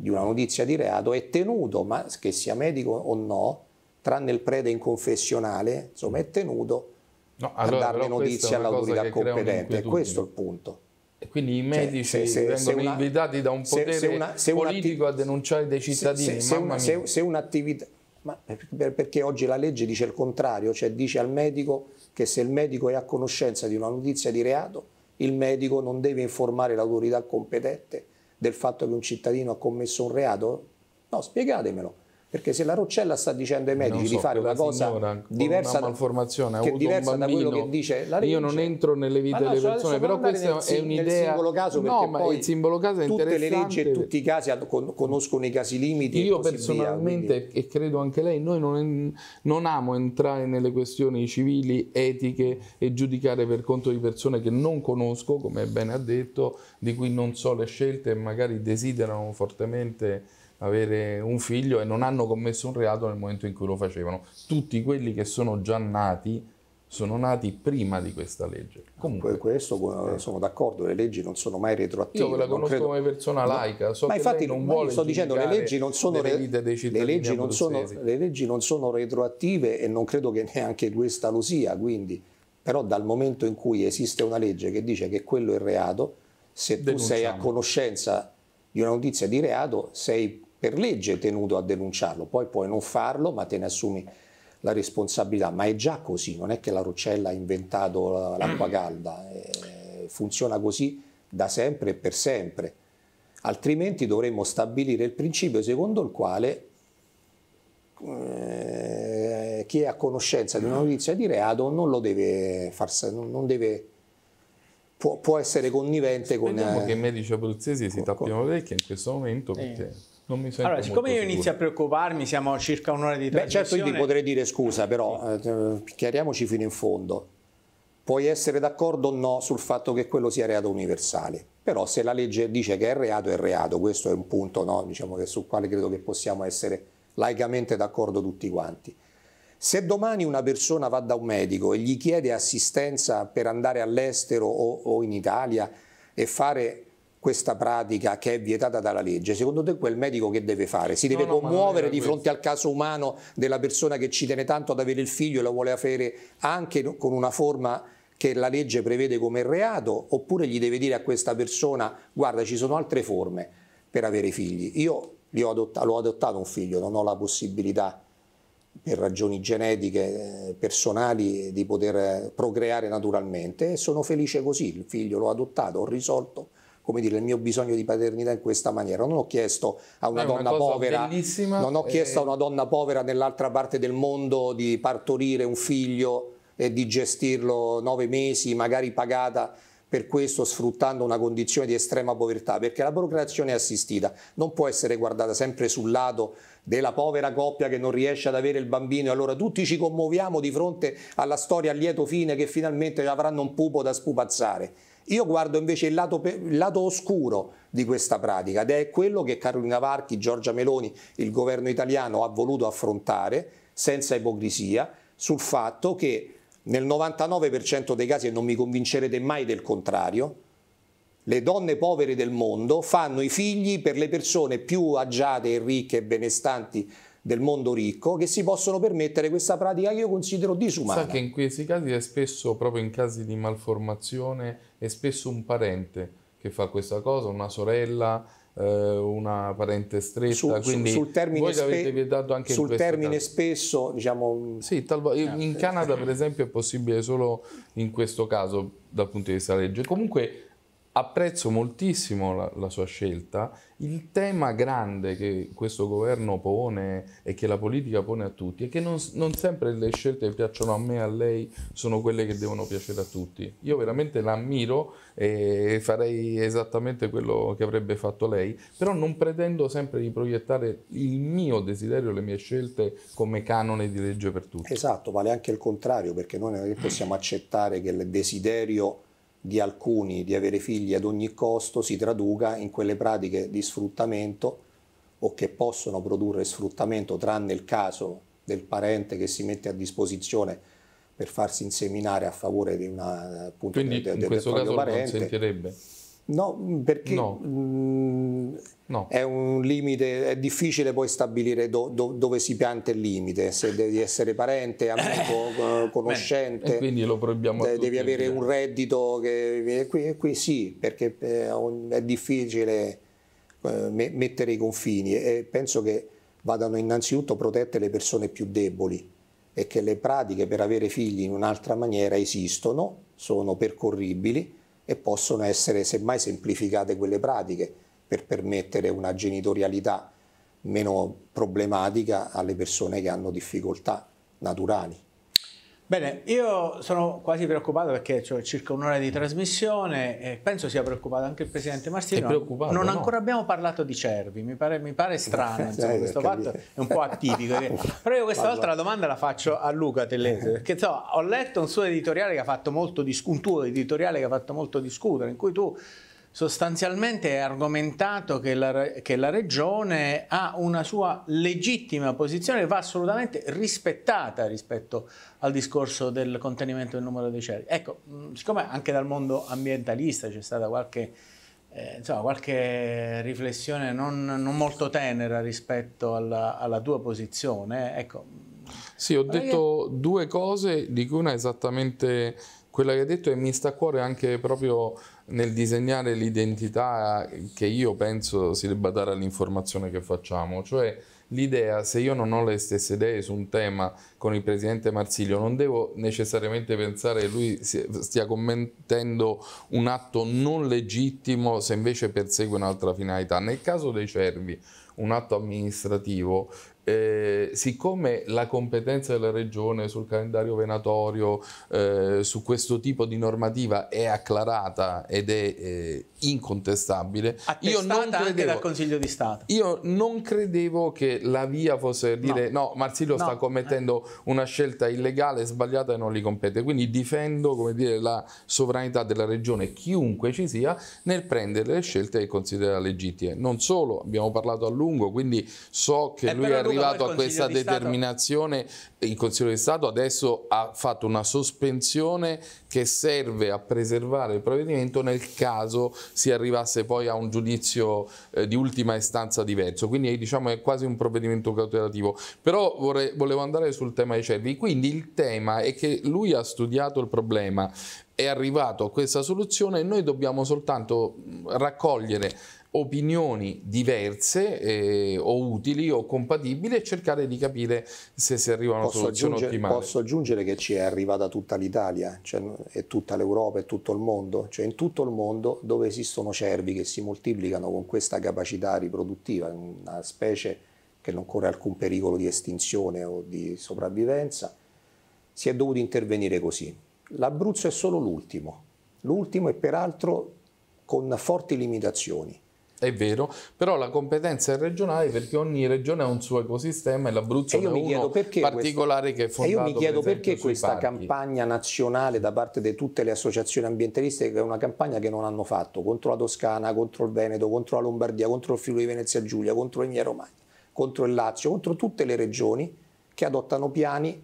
Speaker 2: di una notizia di reato è tenuto, ma che sia medico o no, tranne il prete in confessionale, insomma è tenuto no, allora, a darne notizie all'autorità competente. è questo il punto.
Speaker 3: E quindi i cioè, medici cioè, se, se, vengono se una, invitati da un potere se, una, politico a denunciare dei cittadini. Se,
Speaker 2: un'attività... Ma perché oggi la legge dice il contrario, cioè dice al medico che se il medico è a conoscenza di una notizia di reato, il medico non deve informare l'autorità competente del fatto che un cittadino ha commesso un reato? No, spiegatemelo. Perché se la Roccella sta dicendo ai medici so, di fare una cosa signora, diversa, una malformazione,
Speaker 3: che diversa bambino, da quello che dice la legge. Io non entro nelle vite no, delle persone, però questa è un'idea... Nel caso, perché no, poi il simbolo caso è interessante. tutte le leggi e tutti
Speaker 2: i casi conoscono i casi limiti Io personalmente,
Speaker 3: via, e credo anche lei, noi non, non amo entrare nelle questioni civili, etiche e giudicare per conto di persone che non conosco, come bene ha detto, di cui non so le scelte e magari desiderano fortemente avere un figlio e non hanno commesso un reato nel momento in cui lo facevano. Tutti quelli che sono già nati sono nati prima di questa legge.
Speaker 2: Ah, Comunque, questo eh, sono d'accordo, le leggi non sono mai retroattive. Io la conosco credo... come
Speaker 3: persona laica, so ma infatti non vuole sto dicendo le leggi non sono le, le, leggi non sono,
Speaker 2: le leggi non sono retroattive e non credo che neanche questa lo sia, quindi però dal momento in cui esiste una legge che dice che quello è reato, se tu sei a conoscenza di una notizia di reato, sei per legge tenuto a denunciarlo, poi puoi non farlo ma te ne assumi la responsabilità, ma è già così, non è che la Roccella ha inventato l'acqua mm. calda, eh, funziona così da sempre e per sempre, altrimenti dovremmo stabilire il principio secondo il quale eh, chi è a conoscenza di una mm. notizia di reato non lo deve farsi, non deve Può, può, essere connivente Speriamo con... Eh, Vediamo che i
Speaker 3: medici abruzzesi si tappino le orecchie in questo momento perché... Eh.
Speaker 1: Non mi sento allora, siccome io sicuro. inizio a preoccuparmi, siamo a circa un'ora di tempo. certo, io ti potrei
Speaker 2: dire scusa, però eh, chiariamoci fino in fondo. Puoi essere d'accordo o no sul fatto che quello sia reato universale, però se la legge dice che è reato, è reato. Questo è un punto no? diciamo che, sul quale credo che possiamo essere laicamente d'accordo tutti quanti. Se domani una persona va da un medico e gli chiede assistenza per andare all'estero o, o in Italia e fare questa pratica che è vietata dalla legge, secondo te quel medico che deve fare? Si deve no, no, commuovere di fronte questo. al caso umano della persona che ci tiene tanto ad avere il figlio e lo vuole avere anche con una forma che la legge prevede come reato, oppure gli deve dire a questa persona guarda ci sono altre forme per avere figli. Io ho adottato, adottato un figlio, non ho la possibilità per ragioni genetiche eh, personali di poter eh, procreare naturalmente e sono felice così, il figlio l'ho adottato, ho risolto come dire, il mio bisogno di paternità in questa maniera. Non ho chiesto a una, una donna povera,
Speaker 3: non ho chiesto e... a
Speaker 2: una donna povera nell'altra parte del mondo di partorire un figlio e di gestirlo nove mesi, magari pagata per questo sfruttando una condizione di estrema povertà, perché la procreazione assistita non può essere guardata sempre sul lato della povera coppia che non riesce ad avere il bambino e allora tutti ci commuoviamo di fronte alla storia a lieto fine che finalmente avranno un pupo da spupazzare. Io guardo invece il lato, il lato, oscuro di questa pratica ed è quello che Carolina Varchi, Giorgia Meloni, il governo italiano ha voluto affrontare senza ipocrisia sul fatto che nel 99% dei casi, e non mi convincerete mai del contrario, le donne povere del mondo fanno i figli per le persone più agiate e ricche e benestanti del mondo ricco che si possono permettere questa pratica che io considero disumana. Sa che in
Speaker 3: questi casi è spesso, proprio in casi di malformazione, è spesso un parente che fa questa cosa, una sorella, eh, una parente stretta. Su, Quindi sul termine, spe sul termine spesso, diciamo... Mm, sì, in eh, Canada per eh. esempio è possibile solo in questo caso dal punto di vista legge. Comunque apprezzo moltissimo la, la, sua scelta. Il tema grande che questo governo pone e che la politica pone a tutti è che non, non, sempre le scelte che piacciono a me e a lei sono quelle che devono piacere a tutti. Io veramente l'ammiro e farei esattamente quello che avrebbe fatto lei, però non pretendo sempre di proiettare il mio desiderio, le mie scelte come canone di legge per tutti. Esatto, vale
Speaker 2: anche il contrario, perché noi non possiamo accettare che il desiderio di alcuni di avere figli ad ogni costo si traduca in quelle pratiche di sfruttamento o che possono produrre sfruttamento, tranne il caso del parente che si mette a disposizione per farsi inseminare a favore di una appunto Quindi de, de, in questo caso parente. non sentirebbe? No, perché no. Mh, mm, No. È un limite, è difficile poi stabilire do, do, dove si pianta il limite, se devi essere parente,
Speaker 3: amico, <coughs> eh, conoscente. Beh, quindi lo proibiamo. De, devi avere un
Speaker 2: reddito che viene qui, qui sì, perché eh, è difficile eh, mettere i confini e penso che vadano innanzitutto protette le persone più deboli e che le pratiche per avere figli in un'altra maniera esistono, sono percorribili e possono essere semmai semplificate quelle pratiche per permettere una genitorialità meno problematica alle persone che hanno difficoltà naturali.
Speaker 1: Bene, io sono quasi preoccupato perché ho circa un'ora di trasmissione e penso sia preoccupato anche il Presidente Martino. non no? ancora abbiamo parlato di cervi, mi pare, mi pare strano, <laughs> insomma, eh, questo fatto è un po' atipico. <laughs> Però io questa volta la domanda la faccio a Luca Tellese, perché eh, so, ho letto un suo editoriale che ha fatto molto un tuo editoriale che ha fatto molto discutere, in cui tu sostanzialmente è argomentato che la, che la, regione ha una sua legittima posizione che va assolutamente rispettata rispetto al discorso del contenimento del numero dei ceri. Ecco, mm, siccome anche dal mondo ambientalista c'è stata qualche, eh, insomma, qualche riflessione non, non, molto tenera rispetto alla, alla tua posizione, ecco.
Speaker 3: Sì, ho detto che... due cose, di cui una esattamente quello che hai detto e mi sta a cuore anche proprio nel disegnare l'identità che io penso si debba dare all'informazione che facciamo, cioè l'idea, se io non ho le stesse idee su un tema con il presidente Marsilio, non devo necessariamente pensare che lui stia commettendo un atto non legittimo se invece persegue un'altra finalità. Nel caso dei cervi, un atto amministrativo, eh, siccome la competenza della regione sul calendario venatorio, eh, su questo tipo di normativa è acclarata ed è eh, incontestabile, Attestata io non credevo, anche dal Consiglio di Stato. Io non credevo che la via fosse dire no, no Marsilio no. sta commettendo una scelta illegale, sbagliata e non gli compete. Quindi difendo dire, la sovranità della regione, chiunque ci sia, nel prendere le scelte che considera legittime. Non solo, abbiamo parlato a lungo, quindi so che eh, è lui ha arrivato a questa determinazione, il Consiglio di Stato adesso ha fatto una sospensione che serve a preservare il provvedimento nel caso si arrivasse poi a un giudizio eh, di ultima istanza diverso, quindi è, diciamo, è quasi un provvedimento cautelativo. Però vorrei, volevo andare sul tema dei cervi, quindi il tema è che lui ha studiato il problema, è arrivato a questa soluzione e noi dobbiamo soltanto raccogliere opinioni diverse eh, o utili o compatibili e cercare di capire se si arriva a una posso soluzione ottimale. Posso aggiungere
Speaker 2: che ci è arrivata tutta l'Italia, cioè, e tutta l'Europa e tutto il mondo, cioè in tutto il mondo dove esistono cervi che si moltiplicano con questa capacità riproduttiva, una specie che non corre alcun pericolo di estinzione o di sopravvivenza, si è dovuto intervenire così. L'Abruzzo è solo l'ultimo, l'ultimo e peraltro con forti limitazioni.
Speaker 3: È vero, però la competenza è regionale perché ogni regione ha un suo ecosistema e l'Abruzzo è uno particolare questo, che è fondato. E io mi chiedo per perché questa parchi.
Speaker 2: campagna nazionale da parte di tutte le associazioni ambientaliste che è una campagna che non hanno fatto contro la Toscana, contro il Veneto, contro la Lombardia, contro il Friuli Venezia Giulia, contro l'Emilia Romagna, contro il Lazio, contro tutte le regioni che adottano piani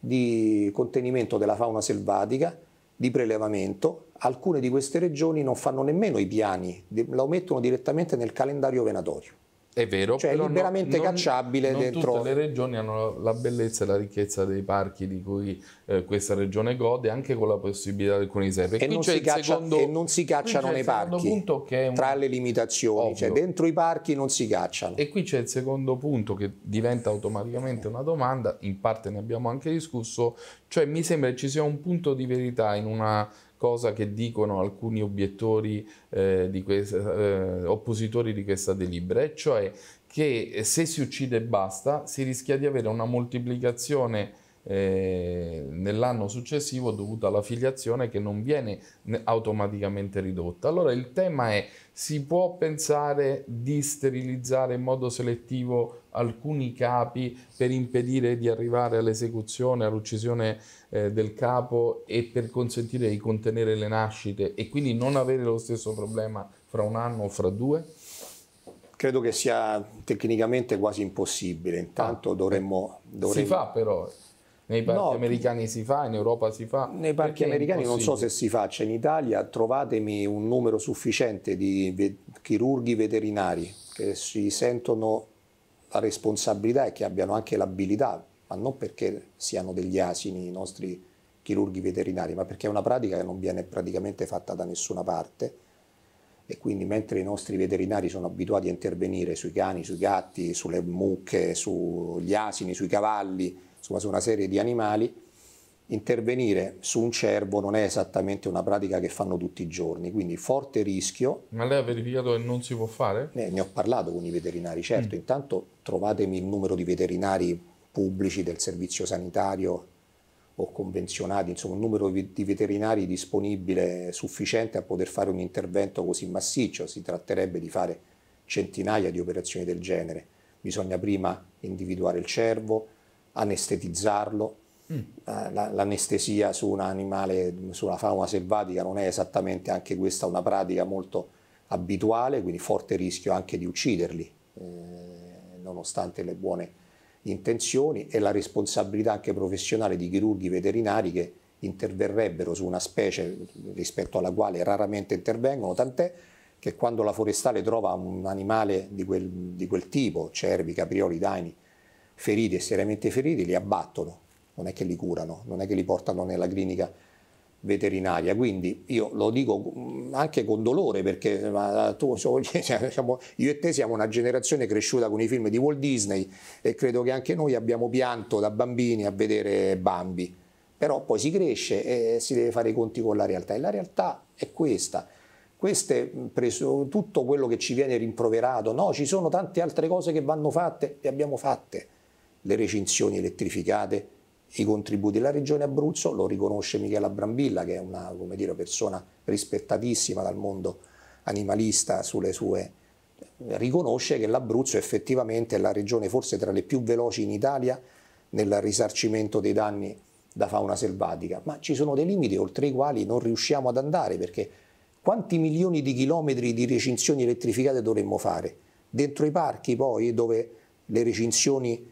Speaker 2: di contenimento della fauna selvatica, di prelevamento alcune di queste regioni non fanno nemmeno i piani, lo mettono direttamente nel calendario venatorio.
Speaker 3: È vero, cioè però è liberamente non, cacciabile non dentro. Tutte le regioni hanno la bellezza e la ricchezza dei parchi di cui eh, questa regione gode, anche con la possibilità di alcuni esempi. E, non si, e
Speaker 2: non si cacciano nei parchi, punto che un...
Speaker 3: tra le limitazioni,
Speaker 2: cioè, dentro i parchi
Speaker 3: non si cacciano. E qui c'è il secondo punto che diventa automaticamente una domanda, in parte ne abbiamo anche discusso, cioè mi sembra che ci sia un punto di verità in una cosa che dicono alcuni obiettori eh, di questa, eh, oppositori di questa delibera, e cioè che eh, se si uccide e basta si rischia di avere una moltiplicazione eh, nell'anno successivo dovuto alla filiazione che non viene automaticamente ridotta. Allora il tema è si può pensare di sterilizzare in modo selettivo alcuni capi per impedire di arrivare all'esecuzione, all'uccisione eh, del capo e per consentire di contenere le nascite e quindi non avere lo stesso problema fra un anno o fra due?
Speaker 2: credo che sia tecnicamente quasi impossibile. Intanto ah, dovremmo, eh, dovremmo, Si fa
Speaker 3: però. Nei parchi no, americani si fa, in Europa si fa. Nei parchi americani non so se
Speaker 2: si faccia, in Italia trovatemi un numero sufficiente di ve chirurghi veterinari che si sentono la responsabilità e che abbiano anche l'abilità, ma non perché siano degli asini i nostri chirurghi veterinari, ma perché è una pratica che non viene praticamente fatta da nessuna parte e quindi mentre i nostri veterinari sono abituati a intervenire sui cani, sui gatti, sulle mucche, sugli asini, sui cavalli, insomma, su una serie di animali, intervenire su un cervo non è esattamente una pratica che fanno tutti i giorni, quindi forte rischio.
Speaker 3: Ma lei ha verificato che non si può fare? Ne, eh,
Speaker 2: ne ho parlato con i veterinari, certo, mm. intanto trovatemi il numero di veterinari pubblici del servizio sanitario o convenzionati, insomma un numero di veterinari disponibile sufficiente a poter fare un intervento così massiccio, si tratterebbe di fare centinaia di operazioni del genere. Bisogna prima individuare il cervo, anestetizzarlo. Mm. Eh, l'anestesia su un animale, sulla fauna selvatica non è esattamente anche questa una pratica molto abituale, quindi forte rischio anche di ucciderli, eh, nonostante le buone intenzioni e la responsabilità anche professionale di chirurghi veterinari che interverrebbero su una specie rispetto alla quale raramente intervengono, tant'è che quando la forestale trova un animale di quel, di quel tipo, cervi, caprioli, daini, feriti e seriamente feriti, li abbattono, non è che li curano, non è che li portano nella clinica veterinaria. Quindi io lo dico mm, anche con dolore perché ah, tu, diciamo, <laughs> io e te siamo una generazione cresciuta con i film di Walt Disney e credo che anche noi abbiamo pianto da bambini a vedere Bambi. Però poi si cresce e si deve fare i conti con la realtà e la realtà è questa. Queste, mm, preso, tutto quello che ci viene rimproverato, no, ci sono tante altre cose che vanno fatte, le abbiamo fatte le recinzioni elettrificate, i contributi. La Regione Abruzzo lo riconosce Michela Brambilla, che è una dire, persona rispettatissima dal mondo animalista sulle sue riconosce che l'Abruzzo effettivamente è la regione forse tra le più veloci in Italia nel risarcimento dei danni da fauna selvatica, ma ci sono dei limiti oltre i quali non riusciamo ad andare perché quanti milioni di chilometri di recinzioni elettrificate dovremmo fare? Dentro i parchi poi dove le recinzioni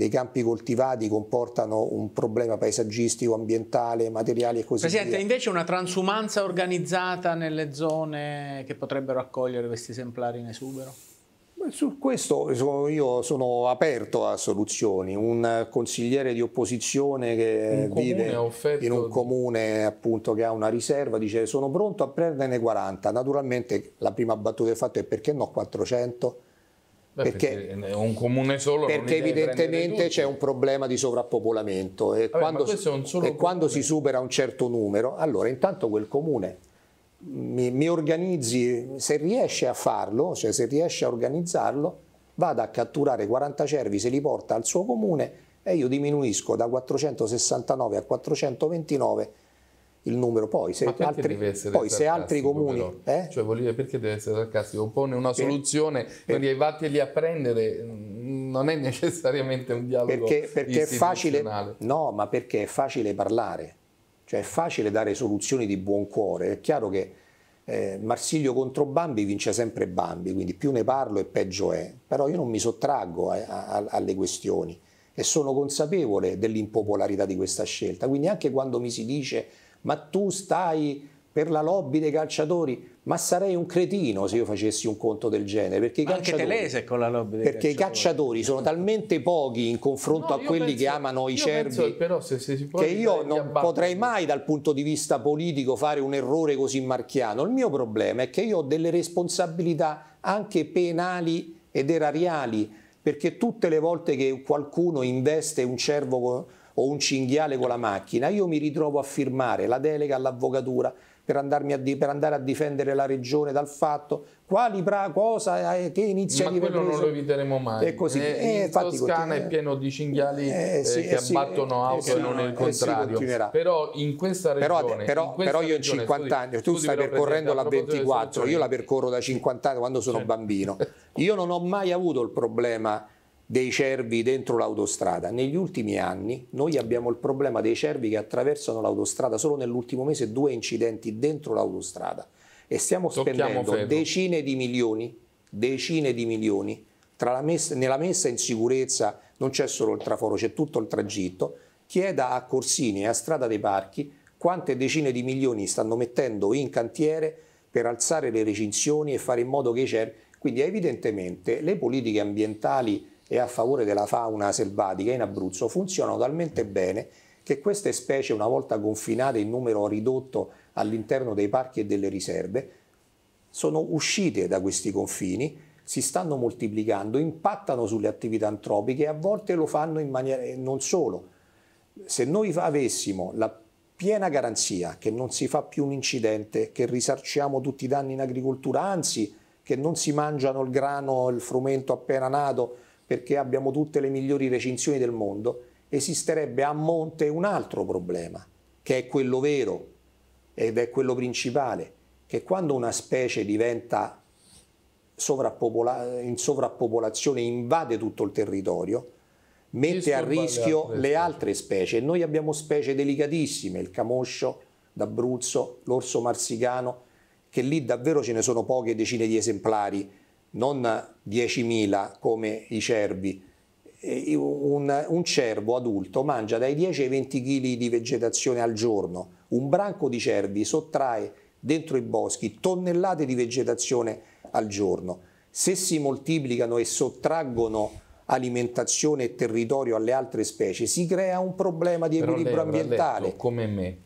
Speaker 2: dei campi coltivati comportano un problema paesaggistico, ambientale, materiali e così Presidente, via.
Speaker 1: Presidente, invece una transumanza organizzata nelle zone che potrebbero accogliere questi esemplari in esubero?
Speaker 2: Su questo io sono aperto a soluzioni. Un consigliere di opposizione che vive in un comune appunto, che ha una riserva dice sono pronto a prenderne 40. Naturalmente la prima battuta del fatto è perché no 400?
Speaker 3: perché, perché un comune solo perché evidentemente
Speaker 2: c'è un problema di sovrappopolamento e Vabbè, quando, e quando si supera un certo numero allora intanto quel comune mi, mi, organizzi se riesce a farlo cioè se riesce a organizzarlo vada a catturare 40 cervi se li porta al suo comune e io diminuisco da 469 a 429 il numero. Poi se, altri,
Speaker 3: poi, se altri,
Speaker 2: comuni...
Speaker 3: Eh? Cioè vuol dire perché deve essere sarcastico? Pone una soluzione, quindi per... vatteli a prendere, mm, non è necessariamente un dialogo perché, perché è facile,
Speaker 2: No, ma perché è facile parlare, cioè è facile dare soluzioni di buon cuore. È chiaro che eh, Marsilio contro Bambi vince sempre Bambi, quindi più ne parlo e peggio è. Però io non mi sottraggo eh, a, a, alle questioni e sono consapevole dell'impopolarità di questa scelta. Quindi anche quando mi si dice ma tu stai per la lobby dei calciatori, ma sarei un cretino se io facessi un conto del genere. Perché, i calciatori, con la
Speaker 3: lobby perché calciatori. i
Speaker 2: calciatori sono talmente pochi in confronto no, a quelli penso, che amano i cervi penso,
Speaker 3: però, se, se che io
Speaker 2: non abbatti. potrei mai dal punto di vista politico fare un errore così marchiano. Il mio problema è che io ho delle responsabilità anche penali ed erariali, perché tutte le volte che qualcuno investe un cervo o un cinghiale con la macchina, io mi ritrovo a firmare la delega all'avvocatura per, a di, per andare a difendere la regione dal fatto quali pra, cosa eh, che inizia Ma quello non lo eviteremo mai. E così. Eh, eh in Toscana è pieno
Speaker 3: di cinghiali eh, eh sì, che eh, abbattono auto sì, e non il contrario. però in questa regione... Però, però, questa però io in 50 anni, tu stai percorrendo la 24, io la
Speaker 2: percorro da 50 anni quando sono certo. bambino. <laughs> Io non ho mai avuto il problema dei cervi dentro l'autostrada. Negli ultimi anni noi abbiamo il problema dei cervi che attraversano l'autostrada, solo nell'ultimo mese due incidenti dentro l'autostrada e stiamo spendendo decine di milioni, decine di milioni, messa, nella messa in sicurezza non c'è solo il traforo, c'è tutto il tragitto, chieda a Corsini e a Strada dei Parchi quante decine di milioni stanno mettendo in cantiere per alzare le recinzioni e fare in modo che i cervi... Quindi evidentemente le politiche ambientali e a favore della fauna selvatica in Abruzzo funzionano talmente bene che queste specie, una volta confinate in numero ridotto all'interno dei parchi e delle riserve, sono uscite da questi confini, si stanno moltiplicando, impattano sulle attività antropiche e a volte lo fanno in maniera non solo. Se noi avessimo la piena garanzia che non si fa più un incidente, che risarciamo tutti i danni in agricoltura, anzi che non si mangiano il grano, il frumento appena nato, perché abbiamo tutte le migliori recinzioni del mondo, esisterebbe a monte un altro problema, che è quello vero ed è quello principale, che quando una specie diventa sovrappopola- in sovrappopolazione, invade tutto il territorio, mette a rischio le altre, specie. noi abbiamo specie delicatissime, il camoscio d'Abruzzo, l'orso marsicano, che lì davvero ce ne sono poche decine di esemplari non 10.000 come i cervi. Un, un, cervo adulto mangia dai 10 ai 20 kg di vegetazione al giorno, un branco di cervi sottrae dentro i boschi tonnellate di vegetazione al giorno. Se si moltiplicano e sottraggono alimentazione e territorio alle altre specie, si crea un problema di equilibrio ambientale.
Speaker 3: come me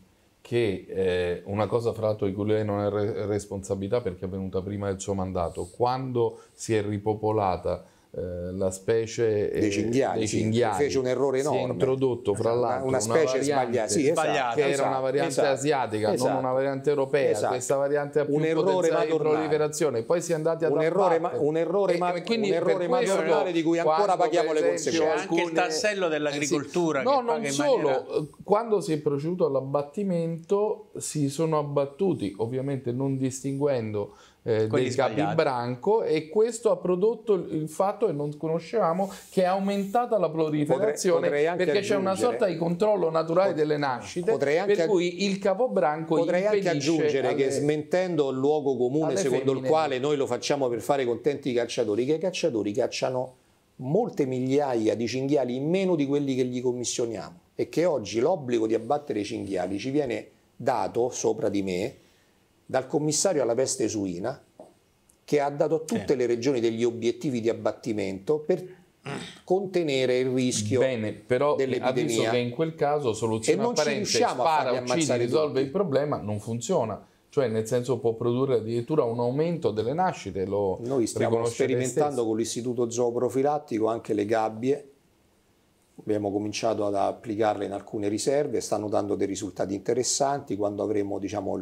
Speaker 3: che eh, una cosa fra l'altro di cui lei non è re responsabilità perché è avvenuta prima del suo mandato, quando si è ripopolata eh, la specie eh, dei cinghiali, dei cinghiali. fece un errore enorme. Si è introdotto fra l'altro una, specie una variante, sbagliata, sì, esatto, sbagliata, che esatto, era una esatto, variante esatto, asiatica, non esatto. una variante europea. Questa variante ha più un errore di proliferazione. Poi si è andati a un errore, ma, un errore, ma, quindi un errore maggiore di cui ancora paghiamo le conseguenze. Alcune... Anche il tassello
Speaker 1: dell'agricoltura. Eh sì. No, non solo. Maniera...
Speaker 3: Quando si è proceduto all'abbattimento si sono abbattuti, ovviamente non distinguendo eh, del Branco e questo ha prodotto il fatto che non conoscevamo che è aumentata la proliferazione potrei, perché c'è una sorta di controllo naturale potrei, delle nascite per cui il Capo capobranco potrei anche aggiungere alle, che
Speaker 2: smentendo il luogo comune secondo femmine. il quale noi lo facciamo per fare contenti i cacciatori che i cacciatori cacciano molte migliaia di cinghiali in meno di quelli che gli commissioniamo e che oggi l'obbligo di abbattere i cinghiali ci viene dato sopra di me dal commissario alla peste suina che ha dato a tutte sì. le regioni degli obiettivi di abbattimento per
Speaker 3: contenere il rischio Bene, però dell'epidemia. che in quel caso soluzione apparente spara, uccide, risolve tutti. il problema, non funziona. Cioè nel senso può produrre addirittura un aumento delle nascite. Lo Noi stiamo sperimentando
Speaker 2: con l'istituto zooprofilattico anche le gabbie. Abbiamo cominciato ad applicarle in alcune riserve, stanno dando dei risultati interessanti. Quando avremo diciamo,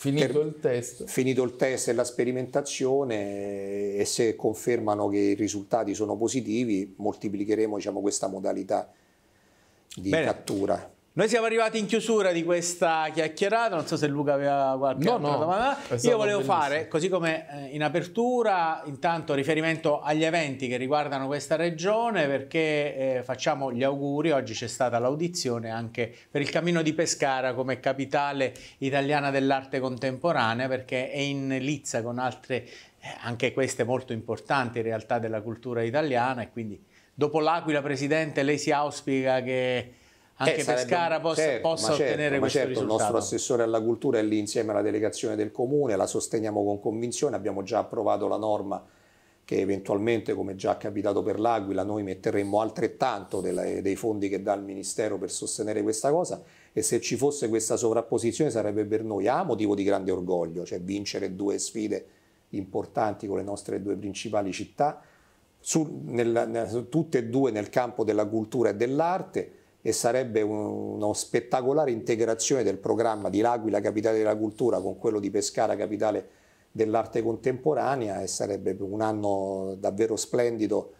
Speaker 3: Finito il test.
Speaker 2: Finito il test e la sperimentazione e se confermano che i risultati sono positivi moltiplicheremo diciamo, questa modalità di Bene. cattura.
Speaker 1: Noi siamo arrivati in chiusura di questa chiacchierata, non so se Luca aveva qualche no, altra no, domanda. Io volevo bellissimo. fare, così come eh, in apertura, intanto riferimento agli eventi che riguardano questa regione, perché eh, facciamo gli auguri, oggi c'è stata l'audizione anche per il Cammino di Pescara come capitale italiana dell'arte contemporanea, perché è in lizza con altre, eh, anche queste molto importanti in realtà della cultura italiana e quindi dopo l'Aquila, Presidente, lei si auspica che eh, anche eh, sarebbe, Pescara possa, certo, possa certo, ottenere questo certo, risultato. Il nostro
Speaker 2: assessore alla cultura è lì insieme alla delegazione del comune, la sosteniamo con convinzione, abbiamo già approvato la norma che eventualmente, come già capitato per l'Aquila, noi metteremmo altrettanto delle, dei fondi che dà il Ministero per sostenere questa cosa e se ci fosse questa sovrapposizione sarebbe per noi A motivo di grande orgoglio, cioè vincere due sfide importanti con le nostre due principali città, su, nel, nel, tutte e due nel campo della cultura e dell'arte, e sarebbe uno spettacolare integrazione del programma di L'Aquila, capitale della cultura, con quello di Pescara, capitale dell'arte contemporanea e sarebbe un anno davvero splendido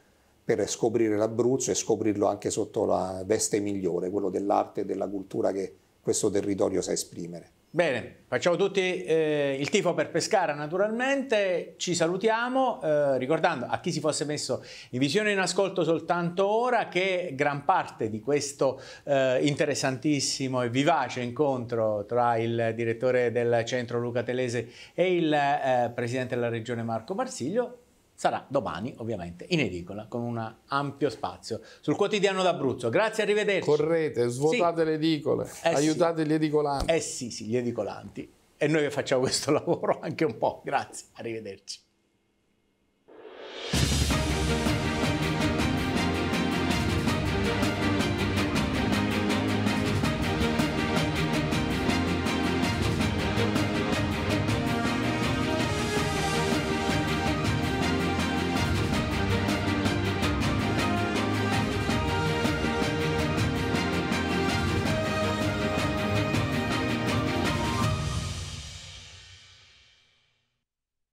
Speaker 2: per scoprire l'Abruzzo e scoprirlo anche sotto la veste migliore, quello dell'arte e della cultura che questo territorio sa esprimere.
Speaker 1: Bene, facciamo tutti eh, il tifo per Pescara naturalmente, ci salutiamo eh, ricordando a chi si fosse messo in visione e in ascolto soltanto ora che gran parte di questo eh, interessantissimo e vivace incontro tra il direttore del centro Luca Telese e il eh, Presidente della Regione Marco Marsiglio sarà domani ovviamente in edicola con un ampio spazio sul quotidiano d'Abruzzo. Grazie, arrivederci. Correte, svuotate sì. le edicole, eh aiutate sì. gli edicolanti. Eh sì, sì, gli edicolanti. E noi facciamo questo <laughs> lavoro anche un po'. Grazie, arrivederci.